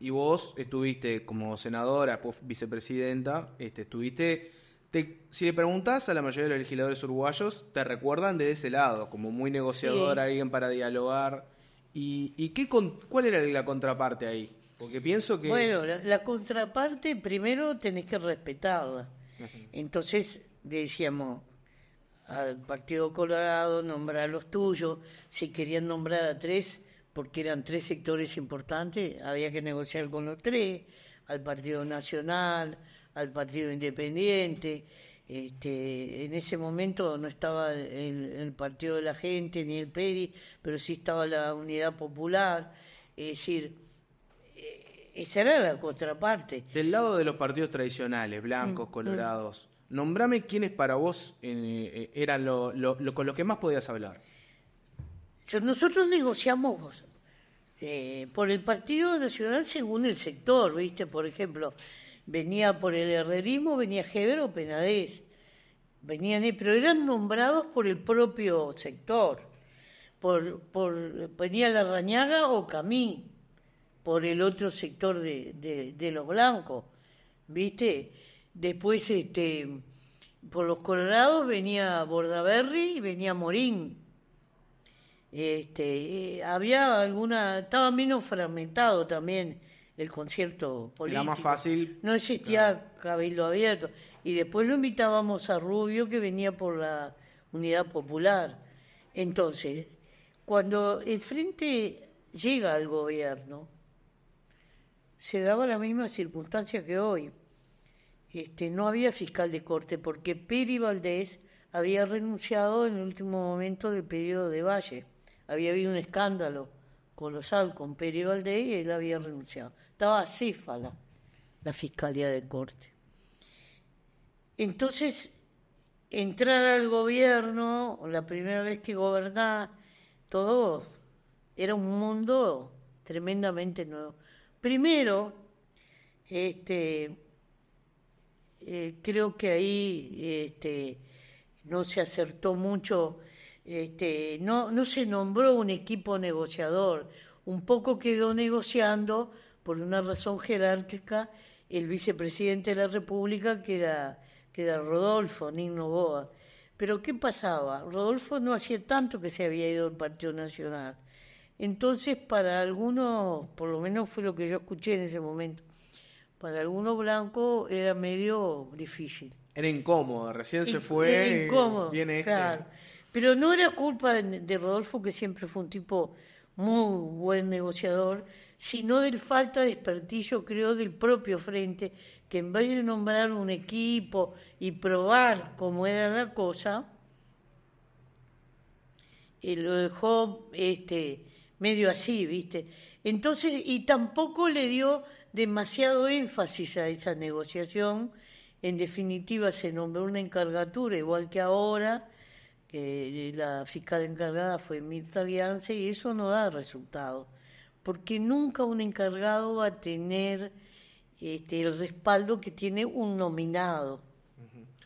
[SPEAKER 1] Y vos estuviste como senadora, pues, vicepresidenta, este, estuviste... si le preguntas a la mayoría de los legisladores uruguayos, te recuerdan de ese lado, como muy negociadora, alguien para dialogar. ¿Y, qué con, cuál era la contraparte ahí? Porque pienso que... Bueno,
[SPEAKER 2] la, contraparte primero tenés que respetarla. Entonces decíamos al Partido Colorado, nombrar a los tuyos, si querían nombrar a tres, porque eran tres sectores importantes, había que negociar con los tres, al Partido Nacional, al Partido Independiente. Este, en ese momento no estaba el, Partido de la Gente ni el PERI, pero sí estaba la Unidad Popular. Es decir, eh, esa era la contraparte. Del lado de
[SPEAKER 1] los partidos tradicionales, blancos, mm, colorados, mm. nombrame quiénes para vos eh, eh, eran los con los que más podías
[SPEAKER 2] hablar. Nosotros negociamos eh, por el Partido Nacional según el sector, ¿viste? Por ejemplo, venía por el herrerismo, venía Heber o Penadez, venían, eh, pero eran nombrados por el propio sector. Por, por, venía Larrañaga o Camí, por el otro sector de, los blancos, ¿viste? Después, este, por los colorados venía Bordaberry y venía Morín este, eh, había alguna, estaba menos fragmentado también el concierto político. Era más fácil. No existía cabildo abierto. Y después lo invitábamos a Rubio, que venía por la Unidad Popular. Entonces, cuando el Frente llega al gobierno, se daba la misma circunstancia que hoy. Este, no había fiscal de corte porque Peri Valdés había renunciado en el último momento del periodo de Valle había habido un escándalo colosal con Peri Valdés y él había renunciado. Estaba acéfala la Fiscalía de Corte. Entonces, entrar al gobierno, la primera vez que gobernaba, todo era un mundo tremendamente nuevo. Primero, este, eh, creo que ahí este, no se acertó mucho este, no, no se nombró un equipo negociador, un poco quedó negociando por una razón jerárquica el vicepresidente de la República, que era, que era Rodolfo Nino Boa. Pero ¿qué pasaba? Rodolfo no hacía tanto que se había ido al Partido Nacional. Entonces, para algunos, por lo menos fue lo que yo escuché en ese momento, para algunos blancos era medio difícil.
[SPEAKER 1] Era incómodo, recién se fue. Era incómodo. Este.
[SPEAKER 2] Claro. Pero no era culpa de Rodolfo, que siempre fue un tipo muy buen negociador, sino del falta de expertillo, creo, del propio frente, que en vez de nombrar un equipo y probar cómo era la cosa, eh, lo dejó este, medio así, ¿viste? Entonces, y tampoco le dio demasiado énfasis a esa negociación. En definitiva, se nombró una encargatura, igual que ahora, la fiscal encargada fue Mirta Viance, y eso no da resultado, porque nunca un encargado va a tener este, el respaldo que tiene un nominado.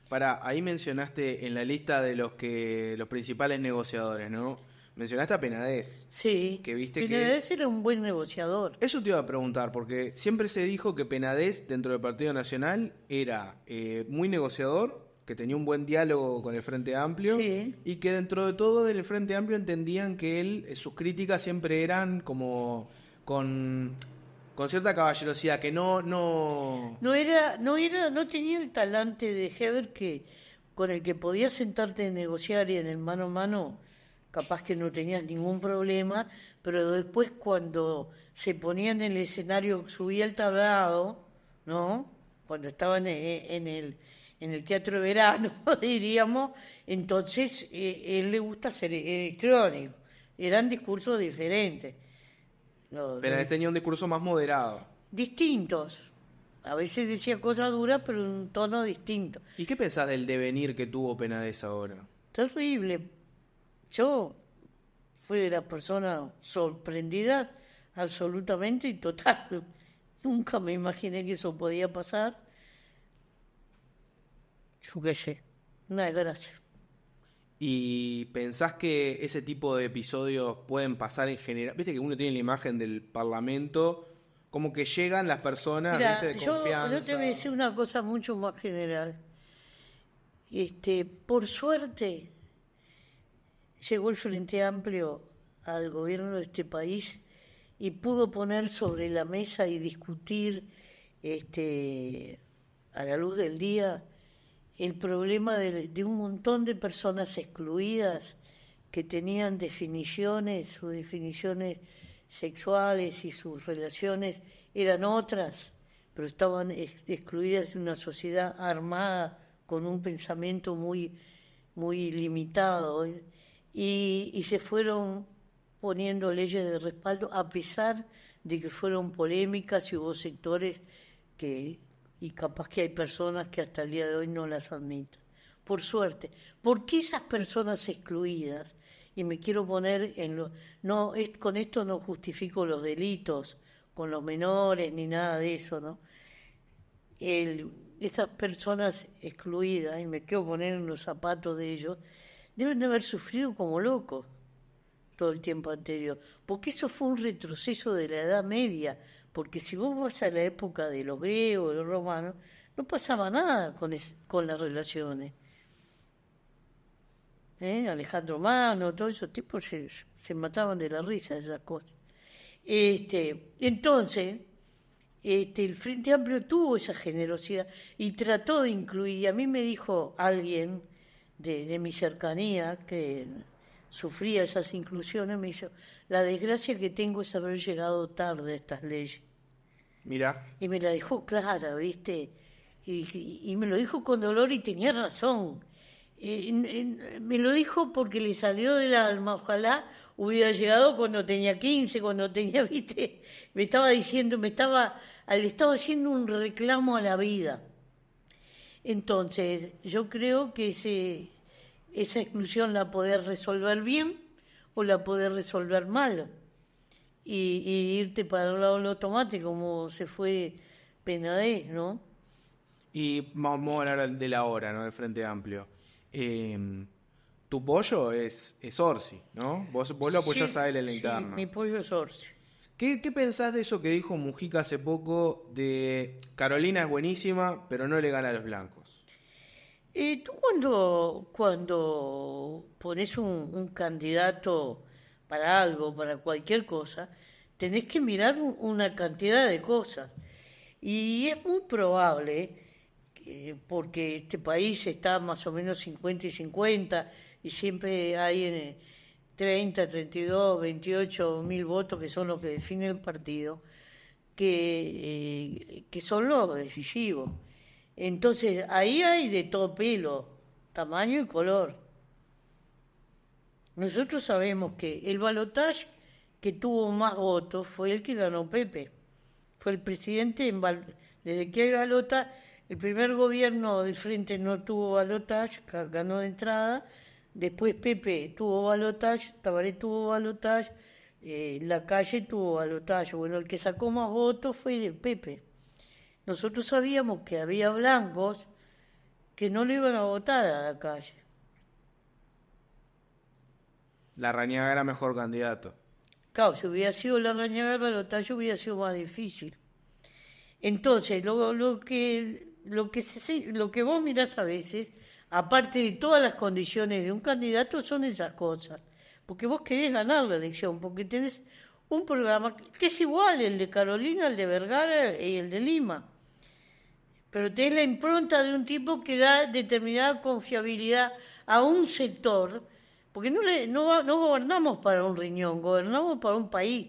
[SPEAKER 1] Para, ahí mencionaste en la lista de los que los principales negociadores, ¿no? Mencionaste a Penadez. Sí. Que viste que
[SPEAKER 2] era un buen negociador. Eso
[SPEAKER 1] te iba a preguntar, porque siempre se dijo que Penades dentro del Partido Nacional era eh, muy negociador que tenía un buen diálogo con el Frente Amplio y que dentro de todo del Frente Amplio entendían que él, eh, sus críticas siempre eran como con, con cierta caballerosidad, que no, no...
[SPEAKER 2] No era, no era, no tenía el talante de Heber que con el que podías sentarte a negociar y en el mano a mano capaz que no tenías ningún problema, pero después cuando se ponían en el escenario, subía el tablado, ¿no? Cuando estaban en el en el Teatro de Verano, diríamos, entonces eh, él le gusta ser eh, electrónico. Eran discursos diferentes. pero él tenía un discurso más moderado. Distintos. A veces decía cosas duras, pero en un tono distinto. ¿Y qué pensás del devenir que tuvo Penades ahora? Terrible. Yo fui de la persona sorprendida absolutamente y total. Nunca me imaginé que eso podía pasar
[SPEAKER 1] ¿Y pensás que ese tipo de episodios pueden pasar en general? Viste que uno tiene la imagen del Parlamento, como que llegan las personas de confianza. Yo, yo te voy a decir
[SPEAKER 2] una cosa mucho más general. Este, por suerte, llegó el Frente Amplio al gobierno de este país y pudo poner sobre la mesa y discutir este, a la luz del día el problema de, un montón de personas excluidas que tenían definiciones, sus definiciones sexuales y sus relaciones eran otras, pero estaban excluidas de una sociedad armada con un pensamiento muy, muy limitado y se fueron poniendo leyes de respaldo a pesar de que fueron polémicas y hubo sectores que y capaz que hay personas que hasta el día de hoy no las admiten. Por suerte, porque esas personas excluidas, y me quiero poner en lo, no con esto no justifico los delitos con los menores ni nada de eso, ¿no? esas personas excluidas, y me quiero poner en los zapatos de ellos, deben de haber sufrido como locos todo el tiempo anterior, porque eso fue un retroceso de la Edad Media, porque si vos vas a la época de los griegos, de los romanos, no pasaba nada con, con las relaciones. ¿Eh? Alejandro Mano, todos esos tipos se, mataban de la risa de esas cosas. Este, entonces, este, el Frente Amplio tuvo esa generosidad y trató de incluir, y a mí me dijo alguien de, de mi cercanía que sufría esas inclusiones, me dijo, la desgracia que tengo es haber llegado tarde a estas leyes. Y me la dejó clara, ¿viste? Y, me lo dijo con dolor y tenía razón. Eh, me lo dijo porque le salió del alma, ojalá hubiera llegado cuando tenía 15, cuando tenía, viste, me estaba diciendo, me estaba, al estaba haciendo un reclamo a la vida. Entonces, yo creo que esa exclusión la poder resolver bien o la poder resolver mal y, irte para el lado los tomates... como se fue Penadez, ¿no?
[SPEAKER 1] Y vamos a hablar de la hora, ¿no? Del Frente Amplio. Em, tu pollo es, es Orsi, ¿no? Vos, lo apoyás a él en la sí, Mi pollo es Orsi. ¿Qué, pensás de eso que dijo Mujica hace poco de Carolina es buenísima, pero no le gana a los blancos?
[SPEAKER 2] Y eh, tú cuando, cuando pones un candidato para algo, para cualquier cosa, tenés que mirar una cantidad de cosas. Y es muy probable, porque este país está más o menos 50 y 50, y siempre hay 30, 32, 28 mil votos que son los que define el partido, que, eh, que son los decisivos. Entonces ahí hay de todo pelo, tamaño y color. Nosotros sabemos que el balotaje que tuvo más votos fue el que ganó Pepe. Fue el presidente, desde que hay balota, el primer gobierno del frente no tuvo balotaje, ganó de entrada. Después Pepe tuvo balotaje, Tabaré tuvo balotaje, eh, la calle tuvo balotaje. Bueno, el que sacó más votos fue el Pepe. Nosotros sabíamos que había blancos que no le iban a votar a la calle
[SPEAKER 1] la Rañaga era mejor candidato.
[SPEAKER 2] Claro, si hubiera sido la Rañaga el balotaje hubiera sido más difícil. Entonces, lo, lo, que, lo, que lo que vos mirás a veces, aparte de todas las condiciones de un candidato, son esas cosas. Porque vos querés ganar la elección, porque tenés un programa que es igual el de Carolina, el de Vergara y el de Lima. Pero tenés la impronta de un tipo que da determinada confiabilidad a un sector porque no, le, no, no gobernamos para un riñón, gobernamos para un país.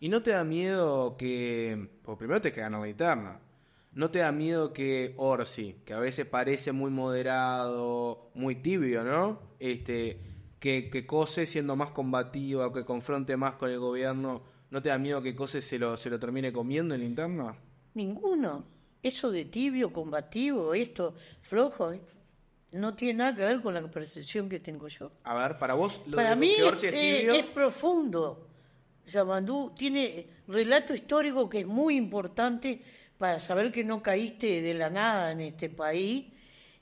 [SPEAKER 2] ¿Y no te da
[SPEAKER 1] miedo que... por pues primero te que ganar la interna. ¿No te da miedo que Orsi, que a veces parece muy moderado, muy tibio, ¿no? Este, que, Cose siendo más combativo que confronte más con el gobierno, ¿no te da miedo que Cose se lo, se lo termine comiendo en la interna?
[SPEAKER 2] Ninguno. Eso de tibio, combativo, esto, flojo, no tiene nada que ver con la percepción que tengo yo.
[SPEAKER 1] A ver, para vos, lo para mí es, eh, es,
[SPEAKER 2] profundo. Yamandú tiene relato histórico que es muy importante para saber que no caíste de la nada en este país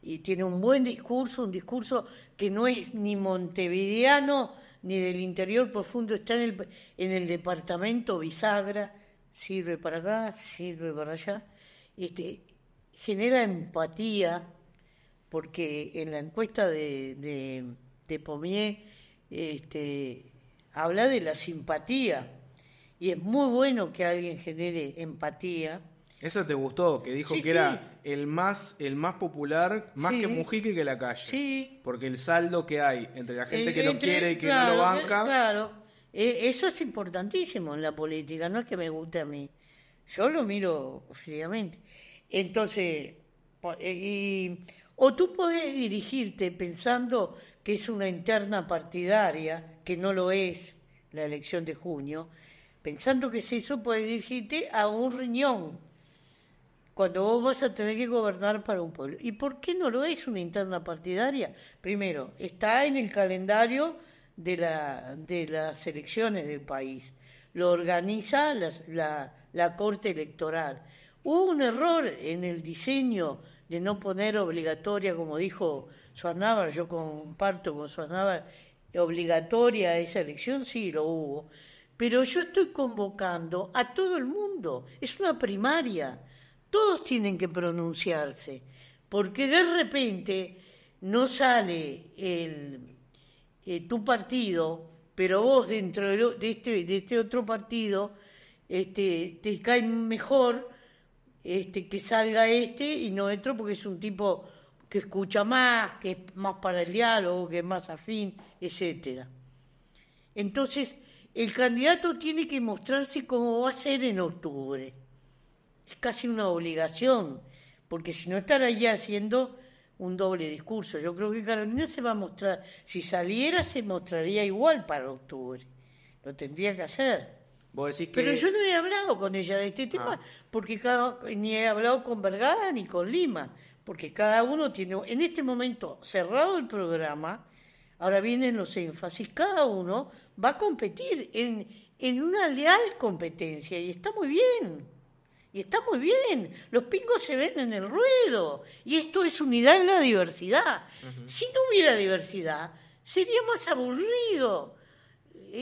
[SPEAKER 2] y tiene un buen discurso, un discurso que no es ni montevideano ni del interior profundo, está en el, en el departamento bisagra, sirve para acá, sirve para allá, este, genera empatía, porque en la encuesta de, Pomier este, habla de la simpatía y es muy bueno que alguien genere empatía.
[SPEAKER 1] Esa te gustó, que dijo que era
[SPEAKER 2] el más,
[SPEAKER 1] el más popular, más que Mujica y que la calle. Sí. Porque el saldo que hay entre la gente que lo quiere y que no lo banca.
[SPEAKER 2] Claro, e, eso es importantísimo en la política, no es que me guste a mí. Yo lo miro fríamente. Entonces, eh, y o tú puedes dirigirte pensando que es una interna partidaria, que no lo es la elección de junio, pensando que es eso, puedes dirigirte a un riñón, cuando vos vas a tener que gobernar para un pueblo. ¿Y por qué no lo es una interna partidaria? Primero, está en el calendario de, la, de las elecciones del país, lo organiza la, la Corte Electoral. Hubo un error en el diseño de no poner obligatoria, como dijo Suárez yo comparto con Suárez obligatoria esa elección, sí lo hubo, pero yo estoy convocando a todo el mundo, es una primaria, todos tienen que pronunciarse, porque de repente no sale el, eh, tu partido, pero vos dentro de, este, de este otro partido este, te cae mejor este, que salga este y no otro porque es un tipo que escucha más, que es más para el diálogo, que es más afín, etcétera. Entonces, el candidato tiene que mostrarse cómo va a ser en octubre. Es casi una obligación, porque si no estará ahí haciendo un doble discurso. Yo creo que Carolina se va a mostrar, si saliera se mostraría igual para octubre. Lo tendría que hacer. Pero yo no he hablado con ella de este ah. tema, porque ni he hablado con Vergara ni con Lima, porque cada uno tiene, en este momento, cerrado el programa, ahora vienen los énfasis, cada uno va a competir en, una leal competencia, y está muy bien. Y está muy bien, los pingos se ven en el ruedo, y esto es unidad en la diversidad. Si no hubiera diversidad, sería más aburrido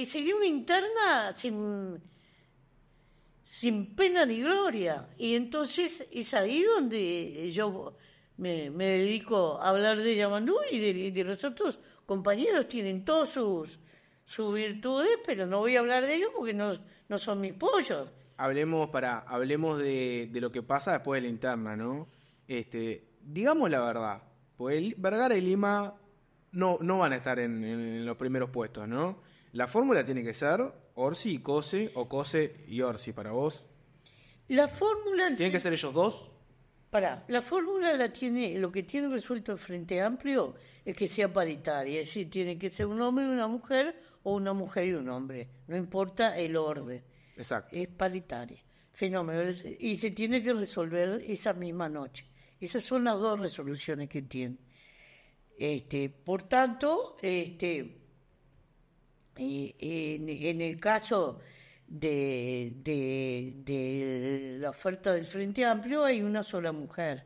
[SPEAKER 2] y seguí una interna sin, sin pena ni gloria. Y entonces es ahí donde yo me, me dedico a hablar de Yamandú y de, de, los otros compañeros. Tienen todas sus, sus virtudes, pero no voy a hablar de ellos porque no, no son mis pollos.
[SPEAKER 1] Hablemos, para, hablemos de, de, lo que pasa después de la interna, ¿no? Este, digamos la verdad, pues Vergara y Lima no, no van a estar en, en los primeros puestos, ¿no? La fórmula tiene que ser Orsi y Cose o Cose y Orsi para vos.
[SPEAKER 2] La fórmula.
[SPEAKER 1] ¿Tienen que ser ellos dos?
[SPEAKER 2] ¿Para? la fórmula la tiene, lo que tiene resuelto el Frente Amplio es que sea paritaria, es decir, tiene que ser un hombre y una mujer o una mujer y un hombre, no importa el orden. Exacto. Es paritaria. Fenómeno. Y se tiene que resolver esa misma noche. Esas son las dos resoluciones que tiene. Este, por tanto, este, en, el caso de, la oferta del Frente Amplio hay una sola mujer.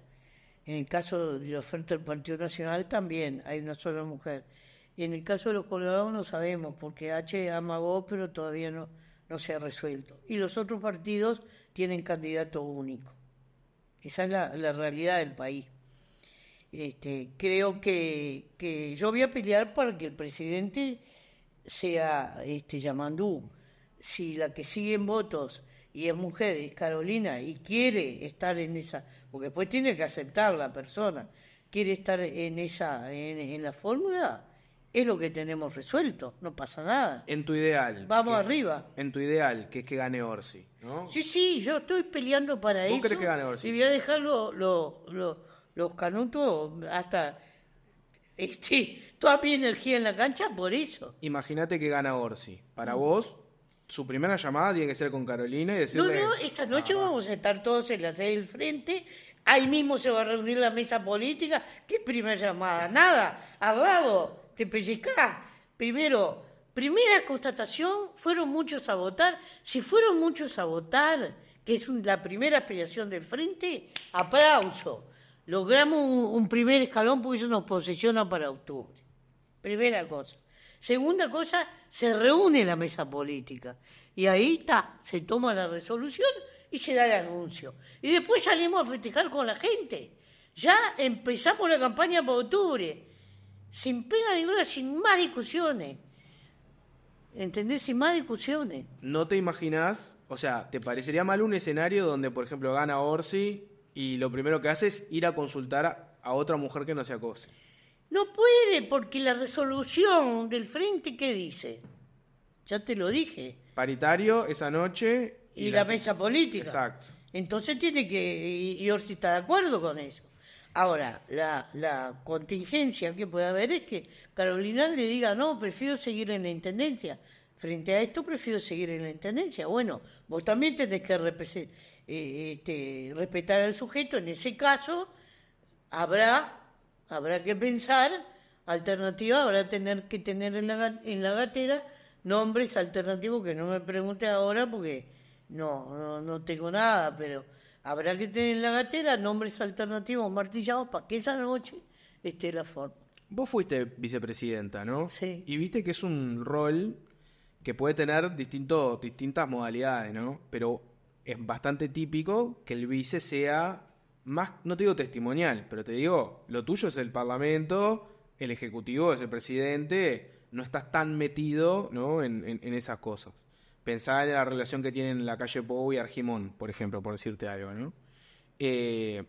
[SPEAKER 2] En el caso de la oferta del Partido Nacional también hay una sola mujer. Y en el caso de los colorados no sabemos, porque H amagó, pero todavía no, no se ha resuelto. Y los otros partidos tienen candidato único. Esa es la, realidad del país. Este, creo que yo voy a pelear para que el presidente sea este Yamandú, si la que sigue en votos y es mujer, es Carolina, y quiere estar en esa, porque después tiene que aceptar la persona, quiere estar en esa, en, la fórmula, es lo que tenemos resuelto, no pasa nada.
[SPEAKER 1] En tu ideal. Vamos arriba. En tu ideal, que es que gane Orsi,
[SPEAKER 2] ¿no? Sí, sí, yo estoy peleando para eso. ¿Vos crees que gane Orsi? Y voy a dejar los canutos hasta este, toda mi energía en la cancha por eso.
[SPEAKER 1] Imagínate que gana Orsi. Para mm. vos, su primera llamada tiene que ser con Carolina y decirle... No, no,
[SPEAKER 2] esa noche ah, vamos a estar todos en la sede del frente. Ahí mismo se va a reunir la mesa política. ¿Qué primera llamada? Nada. Hablado. te pellizcás. Primero, primera constatación, fueron muchos a votar. Si fueron muchos a votar, que es la primera aspiración del frente, aplauso. Logramos un, primer escalón porque eso nos posesiona para octubre. Primera cosa. Segunda cosa, se reúne la mesa política y ahí está, se toma la resolución y se da el anuncio. Y después salimos a festejar con la gente. Ya empezamos la campaña para octubre, sin pena ninguna, sin más discusiones. ¿Entendés? Sin más discusiones.
[SPEAKER 1] ¿No te imaginás? O sea, ¿te parecería mal un escenario donde, por ejemplo, gana Orsi y lo primero que hace es ir a consultar a otra mujer que no se acose.
[SPEAKER 2] No puede, porque la resolución del frente, ¿qué dice? Ya te lo dije.
[SPEAKER 1] Paritario esa noche. Y, la,
[SPEAKER 2] mesa política. Exacto. Entonces tiene que. Y, Orsi está de acuerdo con eso. Ahora, la, la, contingencia que puede haber es que Carolina le diga, no, prefiero seguir en la intendencia. Frente a esto, prefiero seguir en la intendencia. Bueno, vos también tenés que representar eh, este, respetar al sujeto, en ese caso habrá, habrá que pensar alternativa, habrá tener que tener en la, gatera nombres alternativos que no me pregunte ahora porque no, no, tengo nada, pero habrá que tener en la gatera nombres alternativos martillados para que esa noche esté la forma.
[SPEAKER 1] Vos fuiste vicepresidenta, ¿no? Sí. Y viste que es un rol que puede tener distinto, distintas modalidades, ¿no? Pero es bastante típico que el vice sea más, no te digo testimonial, pero te digo, lo tuyo es el Parlamento, el Ejecutivo es el presidente, no estás tan metido en, esas cosas. Pensá en la relación que tienen la calle Pou y Argimón, por ejemplo, por decirte algo. ¿no? Eh,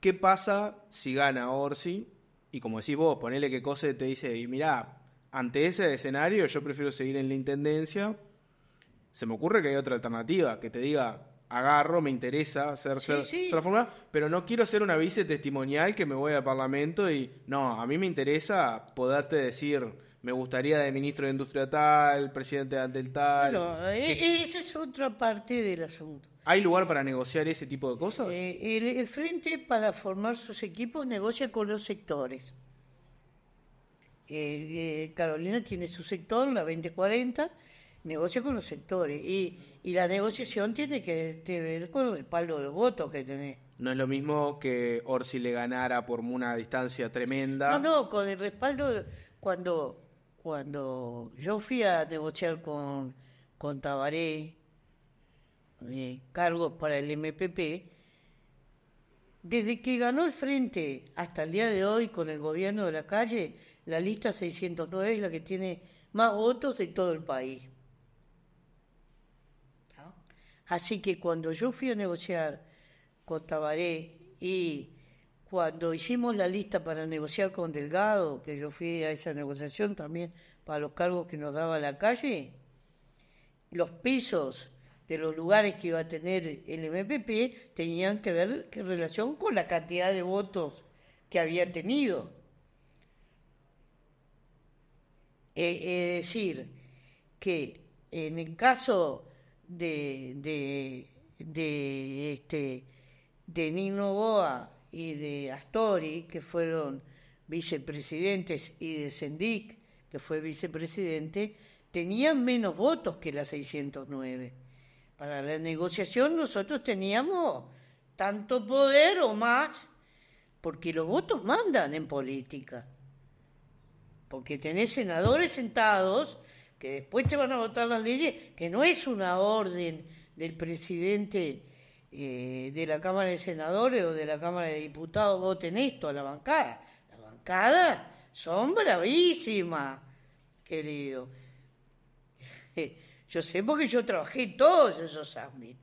[SPEAKER 1] ¿Qué pasa si gana Orsi? Y como decís vos, ponele que Cose te dice, y mirá, ante ese escenario yo prefiero seguir en la Intendencia se me ocurre que hay otra alternativa, que te diga, agarro, me interesa hacer, forma, pero no quiero ser una vice testimonial que me voy al Parlamento y no, a mí me interesa poderte decir... Me gustaría de ministro de Industria tal, presidente de Antel tal. No, eh, eh,
[SPEAKER 2] esa es otra parte del asunto.
[SPEAKER 1] ¿Hay lugar para negociar ese tipo de cosas?
[SPEAKER 2] Eh, el, Frente para formar sus equipos negocia con los sectores. Carolina tiene su sector, la 2040, negocia con los sectores. Y, la negociación tiene que tener con el respaldo de los votos que tenés.
[SPEAKER 1] No es lo mismo que Orsi le ganara por una distancia tremenda.
[SPEAKER 2] No, no, con el respaldo. cuando, cuando yo fui a negociar con, con Tabaré eh, cargo para el MPP, desde que ganó el frente hasta el día de hoy con el gobierno de la calle, la lista 609 es la que tiene más votos de todo el país. Así que cuando yo fui a negociar con Tabaré y cuando hicimos la lista para negociar con Delgado, que yo fui a esa negociación también para los cargos que nos daba la calle, los pisos de los lugares que iba a tener el MPP tenían que ver en relación con la cantidad de votos que había tenido. Eh, es decir, que en el caso de, de, este, de Nino Boa y de Astori, que fueron vicepresidentes, y de Sendic, que fue vicepresidente, tenían menos votos que la 609. Para la negociación nosotros teníamos tanto poder o más, porque los votos mandan en política. Porque tenés senadores sentados que después te van a votar las leyes, que no es una orden del presidente eh, de la Cámara de Senadores o de la Cámara de Diputados, voten esto a la bancada. La bancada son bravísimas, querido. Yo sé porque yo trabajé todos esos ámbitos.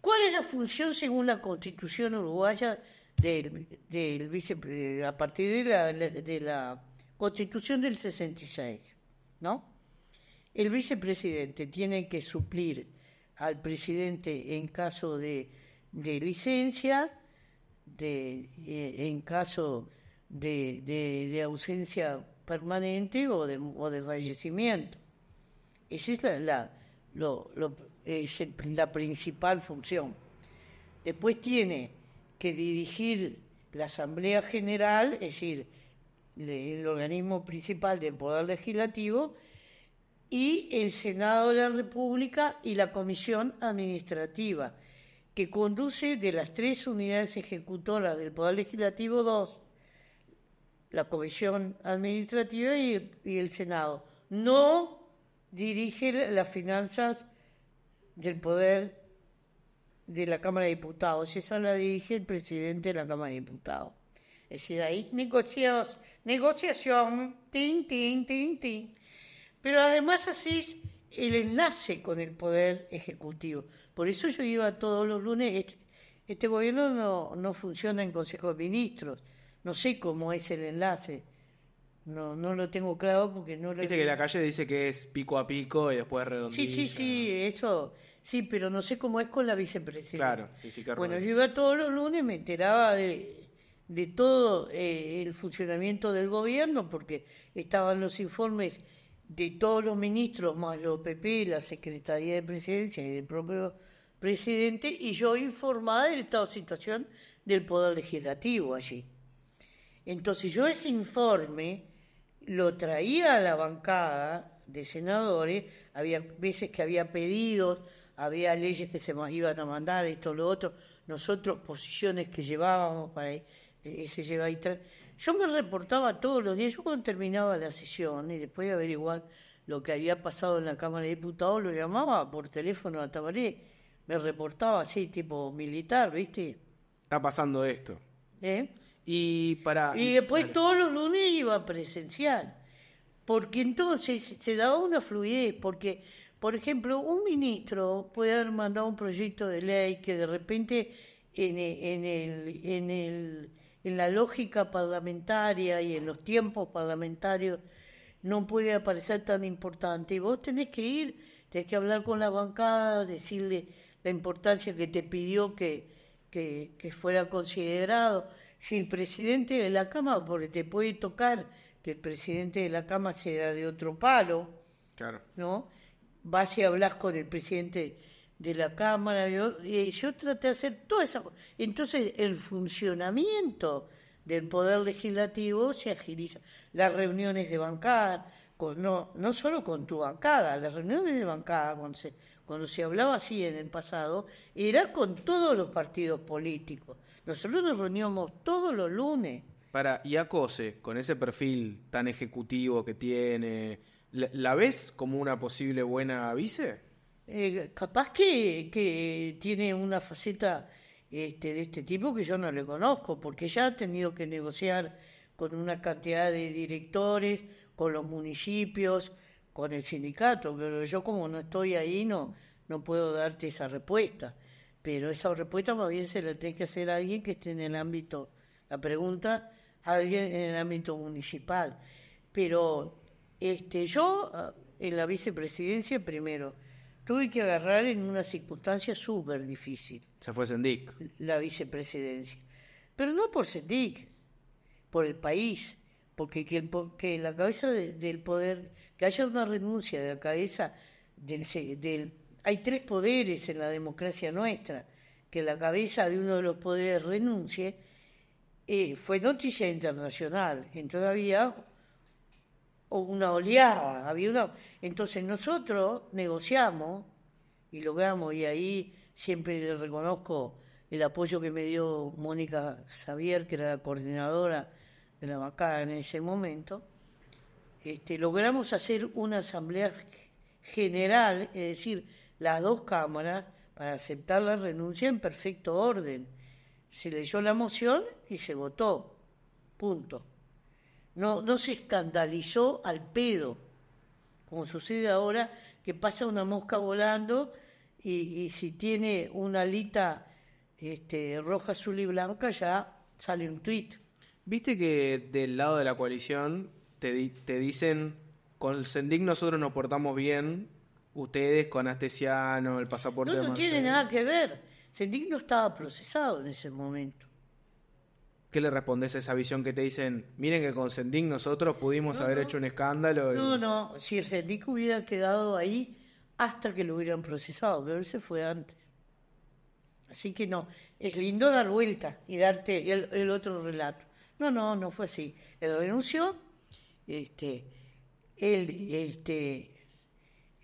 [SPEAKER 2] ¿Cuál es la función según la Constitución uruguaya del, a partir de la, de la Constitución del 66? ¿No? El vicepresidente tiene que suplir al presidente en caso de, de licencia, eh, en caso de, de, ausencia permanente o de, o de fallecimiento. Esa es la, es la principal función. Después tiene que dirigir la Asamblea General, es decir, el organismo principal del Poder Legislativo, y el Senado de la República y la Comisión Administrativa, que conduce de las tres unidades ejecutoras del Poder Legislativo dos, la Comisión Administrativa y, el Senado. No dirige las finanzas del Poder de la Cámara de Diputados, esa la dirige el presidente de la Cámara de Diputados. Es decir, ahí negocios, negociación, tin, tin, tin, tin. Pero además así el enlace con el poder ejecutivo. Por eso yo iba todos los lunes. Este, gobierno no, no, funciona en Consejo de Ministros. No sé cómo es el enlace. No, no lo tengo claro porque no lo. Viste que la
[SPEAKER 1] calle dice que es pico a pico y después redondilla. Sí, sí,
[SPEAKER 2] sí, eso. Sí, pero no sé cómo es con la vicepresidenta. Claro, sí, sí, Bueno, yo iba todos los lunes, me enteraba de, de todo eh, el funcionamiento del gobierno porque estaban los informes de todos los ministros, más los PP, la Secretaría de Presidencia y el propio presidente, y yo informaba del estado de situación del Poder Legislativo allí. Entonces yo ese informe lo traía a la bancada de senadores, había veces que había pedidos, había leyes que se nos iban a mandar, esto, lo otro, nosotros posiciones que llevábamos para e-, ese lleva y yo me reportaba todos los días, yo cuando terminaba la sesión y después de averiguar lo que había pasado en la Cámara de Diputados, lo llamaba por teléfono a Tabaré, me reportaba así, tipo militar, ¿viste? Está pasando esto. ¿Eh? Y, para... y después todos los lunes iba presencial, porque entonces se daba una fluidez, porque, por ejemplo, un ministro puede haber mandado un proyecto de ley que de repente en e, en el en la lógica parlamentaria y en los tiempos parlamentarios no puede aparecer tan importante. Y vos tenés que ir, tenés que hablar con la bancada, decirle la importancia que te pidió que, que, fuera considerado. Si el presidente de la Cámara, porque te puede tocar que el presidente de la Cámara sea de otro palo, ¿no? Vas y hablas con el presidente de la Cámara, yo, yo traté de hacer toda esa Entonces, el funcionamiento del Poder Legislativo se agiliza. Las reuniones de bancada, con, no, no solo con tu bancada, las reuniones de bancada, cuando se, hablaba así en el pasado, era con todos los partidos políticos. Nosotros nos reuníamos todos los lunes.
[SPEAKER 1] Para, y Acose, con ese perfil tan ejecutivo que tiene, ¿la, la ves como una posible buena vice?
[SPEAKER 2] eh, capaz que, tiene una faceta este, de este tipo que yo no le conozco, porque ya ha tenido que negociar con una cantidad de directores, con los municipios, con el sindicato, pero yo como no estoy ahí no, no puedo darte esa respuesta. Pero esa respuesta más bien se la tiene que hacer a alguien que esté en el ámbito, la pregunta, alguien en el ámbito municipal. Pero este, yo ah, en la vicepresidencia primero, tuve que agarrar en una circunstancia súper difícil. Se fue Sendic. La vicepresidencia. Pero no por Sendic, por el país, porque que, la cabeza del poder, que haya una renuncia de la cabeza del, del... Hay tres poderes en la democracia nuestra, que la cabeza de uno de los poderes renuncie, eh, fue noticia internacional. Entonces todavía o una oleada, había una... Entonces nosotros negociamos y logramos, y ahí siempre le reconozco el apoyo que me dio Mónica Xavier, que era la coordinadora de la bancada en ese momento, este, logramos hacer una asamblea general, es decir, las dos cámaras, para aceptar la renuncia en perfecto orden. Se leyó la moción y se votó. Punto. No, no se escandalizó al pedo, como sucede ahora, que pasa una mosca volando y, si tiene una alita este, roja, azul y blanca, ya sale un tuit.
[SPEAKER 1] Viste que del lado de la coalición te, te dicen, con el nosotros nos portamos bien, ustedes con Astesiano, el pasaporte no, no tiene
[SPEAKER 2] nada que ver. Sendic no estaba procesado en ese momento.
[SPEAKER 1] ¿Qué le respondes a esa visión que te dicen, miren que con Sendic nosotros pudimos haber hecho un escándalo? No,
[SPEAKER 2] no, si el hubiera quedado ahí hasta que lo hubieran procesado, pero él se fue antes. Así que no, es lindo dar vuelta y darte el, otro relato. No, no, no fue así. Él denunció, este, él, este,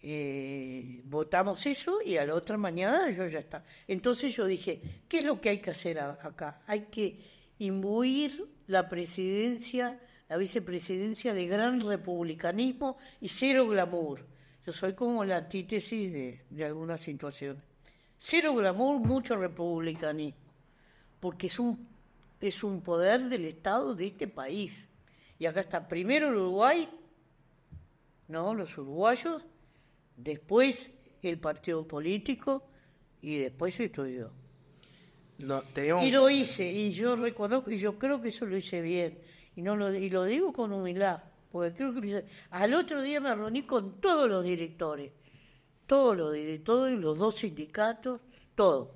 [SPEAKER 2] eh, votamos eso y a la otra mañana yo ya está. Entonces yo dije, ¿qué es lo que hay que hacer acá? Hay que imbuir la presidencia, la vicepresidencia de gran republicanismo y cero glamour. Yo soy como la antítesis de, algunas situaciones. Cero glamour, mucho republicanismo, porque es un, es un poder del Estado de este país. Y acá está primero Uruguay, ¿no? Los uruguayos, después el partido político y después estoy yo. Y lo hice, y yo reconozco, y yo creo que eso lo hice bien. Y, no lo, y lo digo con humildad, porque creo que Al otro día me reuní con todos los directores, todos los directores, los dos sindicatos, todo.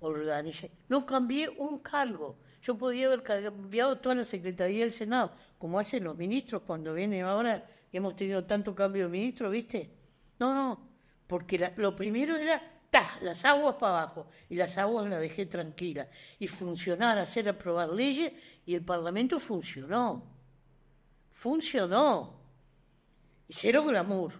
[SPEAKER 2] Organicé. No cambié un cargo. Yo podía haber cambiado toda la Secretaría del Senado, como hacen los ministros cuando vienen ahora, y hemos tenido tanto cambio de ministro, ¿viste? No, no, porque lo primero era las aguas para abajo. Y las aguas las dejé tranquila. Y funcionar, hacer aprobar leyes, y el Parlamento funcionó. Funcionó. Y cero glamour.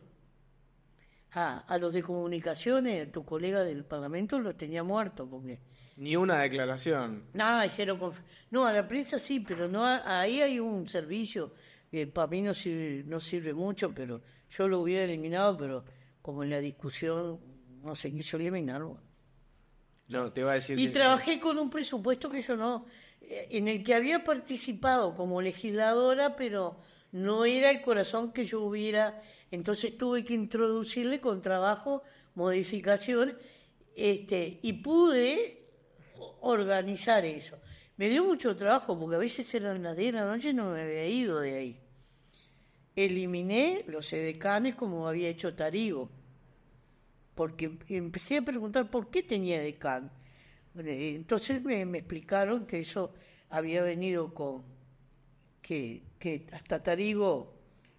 [SPEAKER 2] Ah, a los de comunicaciones, tu colega del Parlamento los tenía muertos porque... Ni una declaración. No, cero No, a la prensa sí, pero no ahí hay un servicio que para mí no sirve, no sirve mucho, pero yo lo hubiera eliminado, pero como en la discusión no sé qué
[SPEAKER 1] No, te a decir. Y
[SPEAKER 2] trabajé con un presupuesto que yo no. Eh, en el que había participado como legisladora, pero no era el corazón que yo hubiera. Entonces tuve que introducirle con trabajo, modificación, este, y pude organizar eso. Me dio mucho trabajo porque a veces eran las 10 de la noche y no me había ido de ahí. Eliminé los edecanes como había hecho Tarigo porque empecé a preguntar por qué tenía DECAN. Eh, entonces me, explicaron que eso había venido con, que, que hasta Tarigo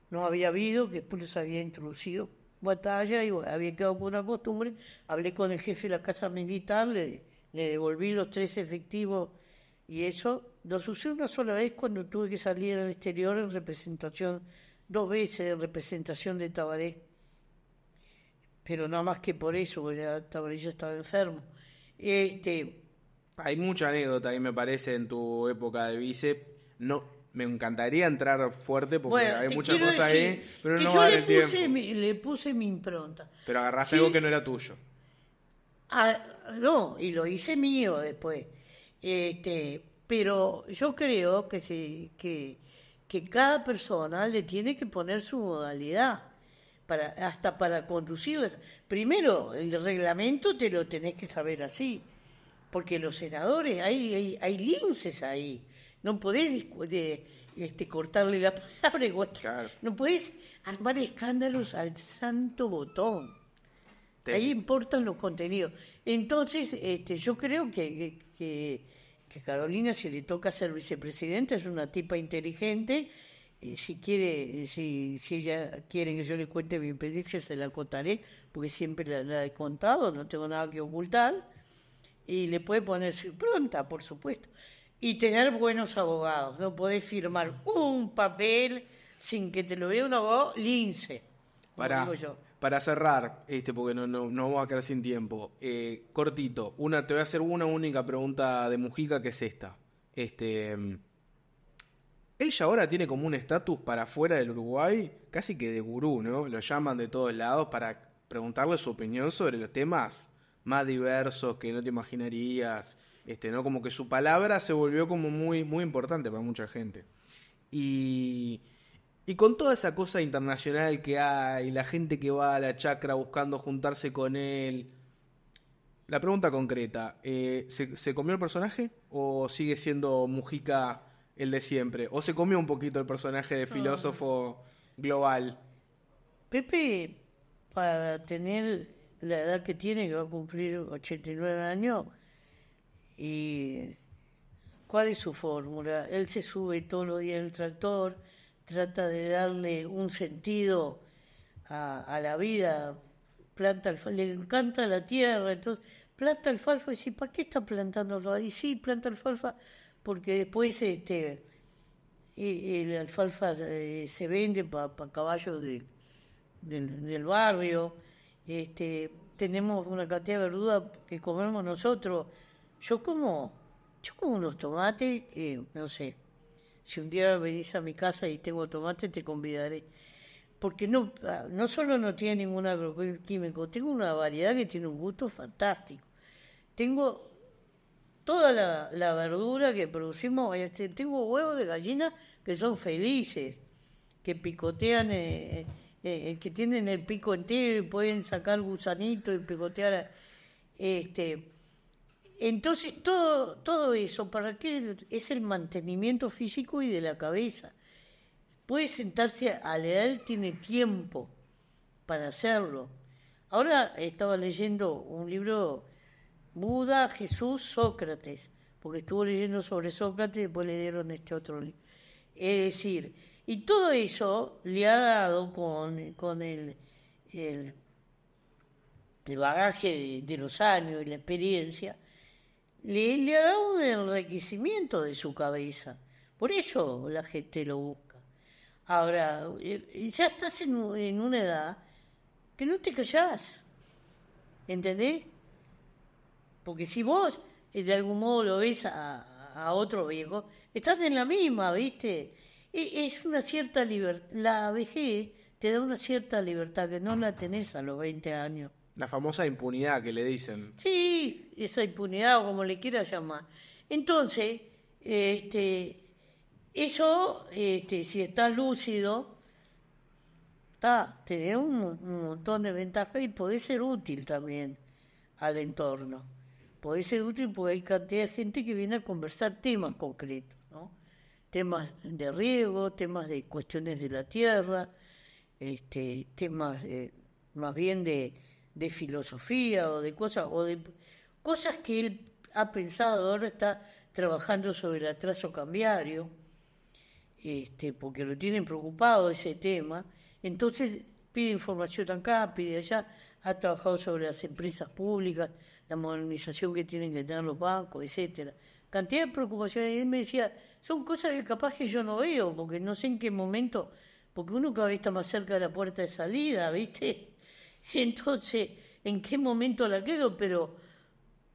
[SPEAKER 2] no había habido, que después les había introducido batalla y había quedado con una costumbre. Hablé con el jefe de la Casa Militar, le, devolví los tres efectivos y eso lo sucedió una sola vez cuando tuve que salir al exterior en representación, dos veces en representación de Tabaré pero nada más que por eso, porque yo estaba enfermo. Este,
[SPEAKER 1] Hay mucha anécdota ahí, me parece, en tu época de vice. No, me encantaría entrar fuerte porque hay muchas cosas ahí, pero no le
[SPEAKER 2] puse, mi, impronta.
[SPEAKER 1] Pero agarraste algo que no era tuyo.
[SPEAKER 2] Ah, no, y lo hice mío después. Este, pero yo creo que, sí, que, que cada persona le tiene que poner su modalidad hasta para conducir. Primero, el reglamento te lo tenés que saber así, porque los senadores, hay, hay, linces ahí, no podés este, cortarle la palabra, no podés armar escándalos al santo botón. Ahí importan los contenidos. Entonces, este, yo creo que, que Carolina, si le toca ser vicepresidenta, es una tipa inteligente si quiere, si, si ella quiere que yo le cuente mi experiencia, se la contaré, porque siempre la, he contado, no tengo nada que ocultar. Y le puede ponerse pronta, por supuesto. Y tener buenos abogados. No podés firmar un papel sin que te lo vea un abogado lince. Para,
[SPEAKER 1] cerrar, este, porque no, no, vamos a quedar sin tiempo. Eh, cortito, una, te voy a hacer una única pregunta de Mujica que es esta. Este em, ella ahora tiene como un estatus para afuera del Uruguay, casi que de gurú, ¿no? Lo llaman de todos lados para preguntarle su opinión sobre los temas más diversos que no te imaginarías. Este, ¿no? Como que su palabra se volvió como muy, muy importante para mucha gente. Y, y con toda esa cosa internacional que hay, la gente que va a la chacra buscando juntarse con él. La pregunta concreta, eh, ¿se, ¿se, comió el personaje o sigue siendo Mujica el de siempre. O se comió un poquito el personaje de ah. filósofo global.
[SPEAKER 2] Pepe, para tener la edad que tiene, que va a cumplir 89 años, y ¿cuál es su fórmula? Él se sube todos los días en el tractor, trata de darle un sentido a, la vida, planta le encanta la tierra, entonces planta alfalfa y dice, ¿para qué está plantando? Y sí, planta alfalfa porque después este, el alfalfa eh, se vende para caballos del, barrio, este, tenemos una cantidad de verdura que comemos nosotros. Yo como, yo como unos tomates, no sé, si un día venís a mi casa y tengo tomates te convidaré. Porque no, ah, no solo no tiene ningún agroquímico, tengo una variedad que tiene un gusto fantástico. Tengo toda la, verdura que producimos. Este, tengo huevos de gallina que son felices, que picotean, eh, eh, eh, que tienen el pico entero y pueden sacar gusanitos y picotear. Este, entonces todo, todo eso para qué es el mantenimiento físico y de la cabeza. Puede sentarse a leer, tiene tiempo para hacerlo. Ahora estaba leyendo un libro Buda, Jesús, Sócrates, porque estuvo leyendo sobre Sócrates y después le dieron este otro libro. Es decir, y todo eso le ha dado con, con el, el, bagaje de, los años y la experiencia, le, ha dado un enriquecimiento de su cabeza. Por eso la gente lo busca. Ahora, eh, ya estás en, en una edad que no te callás, ¿entendés? Porque si vos eh, de algún modo lo ves a, otro viejo, estás en la misma, ¿viste? E, es una cierta libertad, la vejez te da una cierta libertad que no la tenés a los 20 años.
[SPEAKER 1] La famosa impunidad que le dicen.
[SPEAKER 2] Sí, esa impunidad o como le quieras llamar. Entonces, este, eso, este, si estás lúcido, está, te un, montón de ventajas y puede ser útil también al entorno puede ser útil porque hay cantidad de gente que viene a conversar temas concretos, temas de riego, temas de cuestiones de la tierra, este, temas más bien de, filosofía o de cosas o de cosas que él ha pensado ahora está trabajando sobre el atraso cambiario este, porque lo tienen preocupado ese tema entonces pide información acá pide allá ha trabajado sobre las empresas públicas la modernización que tienen que tener los bancos, etcétera. Cantidad de preocupaciones. Y él me decía, son cosas que capaz que yo no veo, porque no sé en qué momento, porque uno cada vez está más cerca de la puerta de salida, ¿viste? Entonces, ¿en qué momento la quedo? Pero,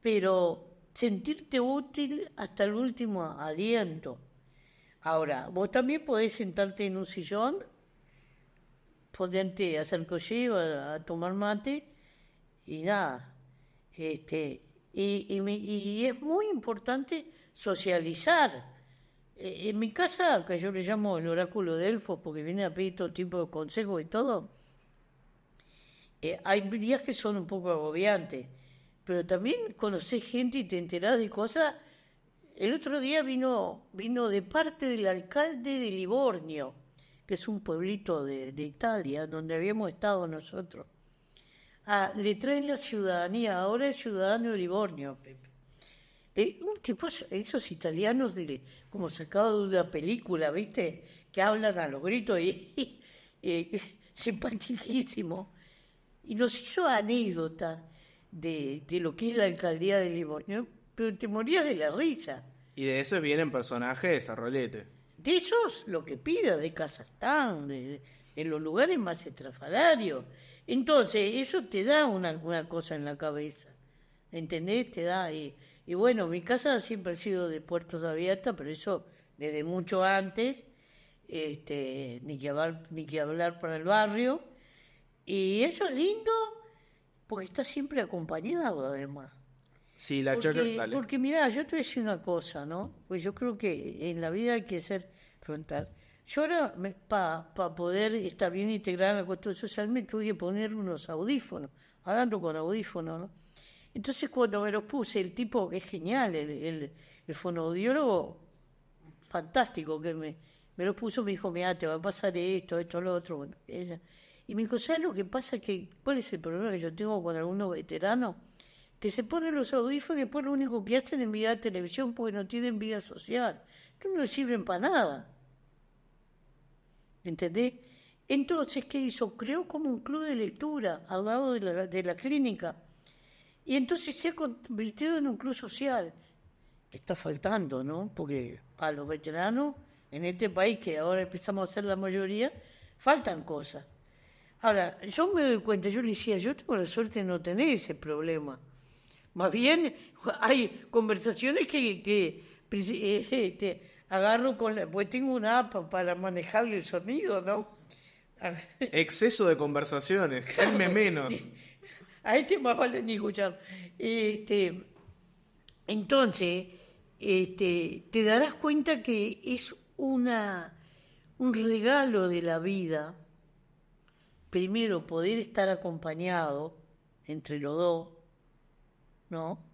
[SPEAKER 2] pero sentirte útil hasta el último aliento. Ahora, vos también podés sentarte en un sillón, poderte hacer cocheo, a tomar mate y nada, este, y, es muy importante socializar. E, en mi casa, que yo le llamo el oráculo de Elfos, porque viene a pedir todo tipo de consejos y todo, eh, hay días que son un poco agobiantes, pero también conoces gente y te enteras de cosas. El otro día vino, vino de parte del alcalde de Livorno, que es un pueblito de Italia, donde habíamos estado nosotros Ah, le traen la ciudadanía, ahora es ciudadano de Livorno, Pepe. Eh, un tipo, esos italianos, de, como sacado de una película, ¿viste? Que hablan a los gritos y. y eh, Y nos hizo anécdota de, de, lo que es la alcaldía de Livorno, pero te morías de la risa.
[SPEAKER 1] Y de esos vienen personajes a rolete.
[SPEAKER 2] De esos, lo que pida de Kazajstán, de, en los lugares más estrafalarios. Entonces, eso te da una, alguna cosa en la cabeza, ¿entendés? Te da... Y, y bueno, mi casa siempre ha sido de puertas abiertas, pero eso desde mucho antes, este, ni, que hablar, ni que hablar para el barrio. Y eso es lindo porque está siempre acompañado además.
[SPEAKER 1] Sí, la porque, porque
[SPEAKER 2] mirá, yo te voy a decir una cosa, ¿no? Pues yo creo que en la vida hay que ser frontal. Yo ahora, para pa poder estar bien integrada en la cuestión social, me tuve que poner unos audífonos, hablando con audífonos, ¿no? Entonces, cuando me los puse, el tipo que es genial, el, el, fonoaudiólogo, fantástico, que me, me los puso, me dijo, mira, te va a pasar esto, esto, lo otro. Y me dijo, ¿sabes lo que pasa? Que, ¿Cuál es el problema que yo tengo con algunos veteranos? Que se ponen los audífonos y después lo único que hacen es la televisión porque no tienen vida social. Que no sirven para nada. ¿entendés? Entonces, ¿qué hizo? Creó como un club de lectura al lado de la, de la clínica. Y entonces se ha convertido en un club social. Está faltando, ¿no? Porque a los veteranos en este país, que ahora empezamos a ser la mayoría, faltan cosas. Ahora, yo me doy cuenta, yo le decía, yo tengo la suerte de no tener ese problema. Más bien, hay conversaciones que, que, que eh, este, agarro con la, pues tengo una app para manejarle el sonido, ¿no?
[SPEAKER 1] Exceso de conversaciones, Tenme menos.
[SPEAKER 2] A este más vale ni escuchar. Este, entonces, este, te darás cuenta que es una, un regalo de la vida, primero poder estar acompañado entre los dos, ¿no?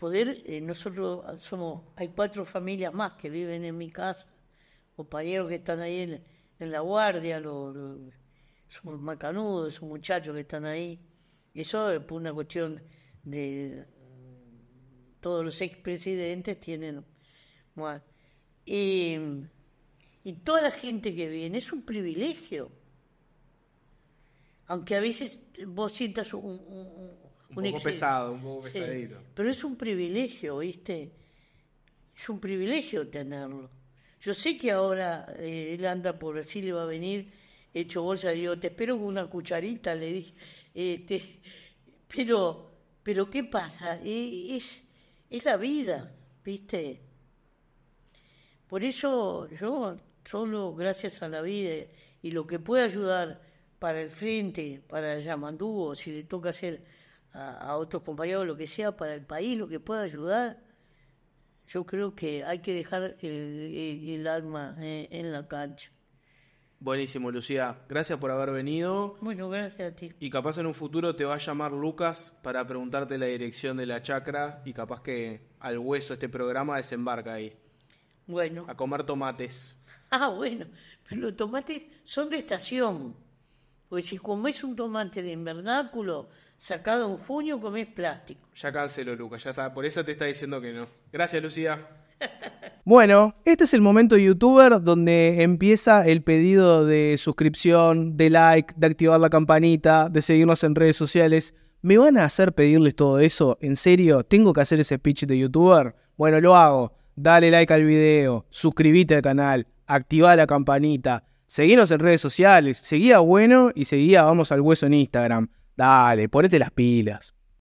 [SPEAKER 2] poder, eh, nosotros somos, hay cuatro familias más que viven en mi casa, compañeros que están ahí en, la guardia, los, macanudos, muchachos que están ahí. y Eso es una cuestión de todos los expresidentes tienen. y, toda la gente que viene es un privilegio. Aunque a veces vos sientas un un, poco pesado, un poco pesadito. pero es un privilegio, ¿viste? Es un privilegio tenerlo. Yo sé que ahora eh, él anda por Brasil y va a venir hecho bolsa. Digo, te espero con una cucharita, le dije. Este, pero, pero, ¿qué pasa? E, es, es la vida, ¿viste? Por eso yo solo gracias a la vida y lo que puede ayudar para el frente, para el Yamandú, o si le toca hacer a, otros compañeros, lo que sea, para el país, lo que pueda ayudar, yo creo que hay que dejar el, alma eh, en, la cancha.
[SPEAKER 1] Buenísimo, Lucía. Gracias por haber venido.
[SPEAKER 2] Bueno, gracias a ti.
[SPEAKER 1] Y capaz en un futuro te va a llamar Lucas para preguntarte la dirección de la chacra y capaz que al hueso este programa desembarca ahí. Bueno. A comer tomates.
[SPEAKER 2] Ah, bueno. Pero los tomates son de estación. Pues si comes un tomate de invernáculo, sacado un junio comés plástico.
[SPEAKER 1] Ya cáncelo, Lucas, ya está. Por eso te está diciendo que no. Gracias, Lucía. Bueno, este es el momento youtuber donde empieza el pedido de suscripción, de like, de activar la campanita, de seguirnos en redes sociales. ¿Me van a hacer pedirles todo eso? ¿En serio? ¿Tengo que hacer ese pitch de youtuber? Bueno, lo hago. Dale like al video, suscríbete al canal, activa la campanita, seguinos en redes sociales, seguía bueno y seguía vamos al hueso en Instagram. Dale, ponete las pilas.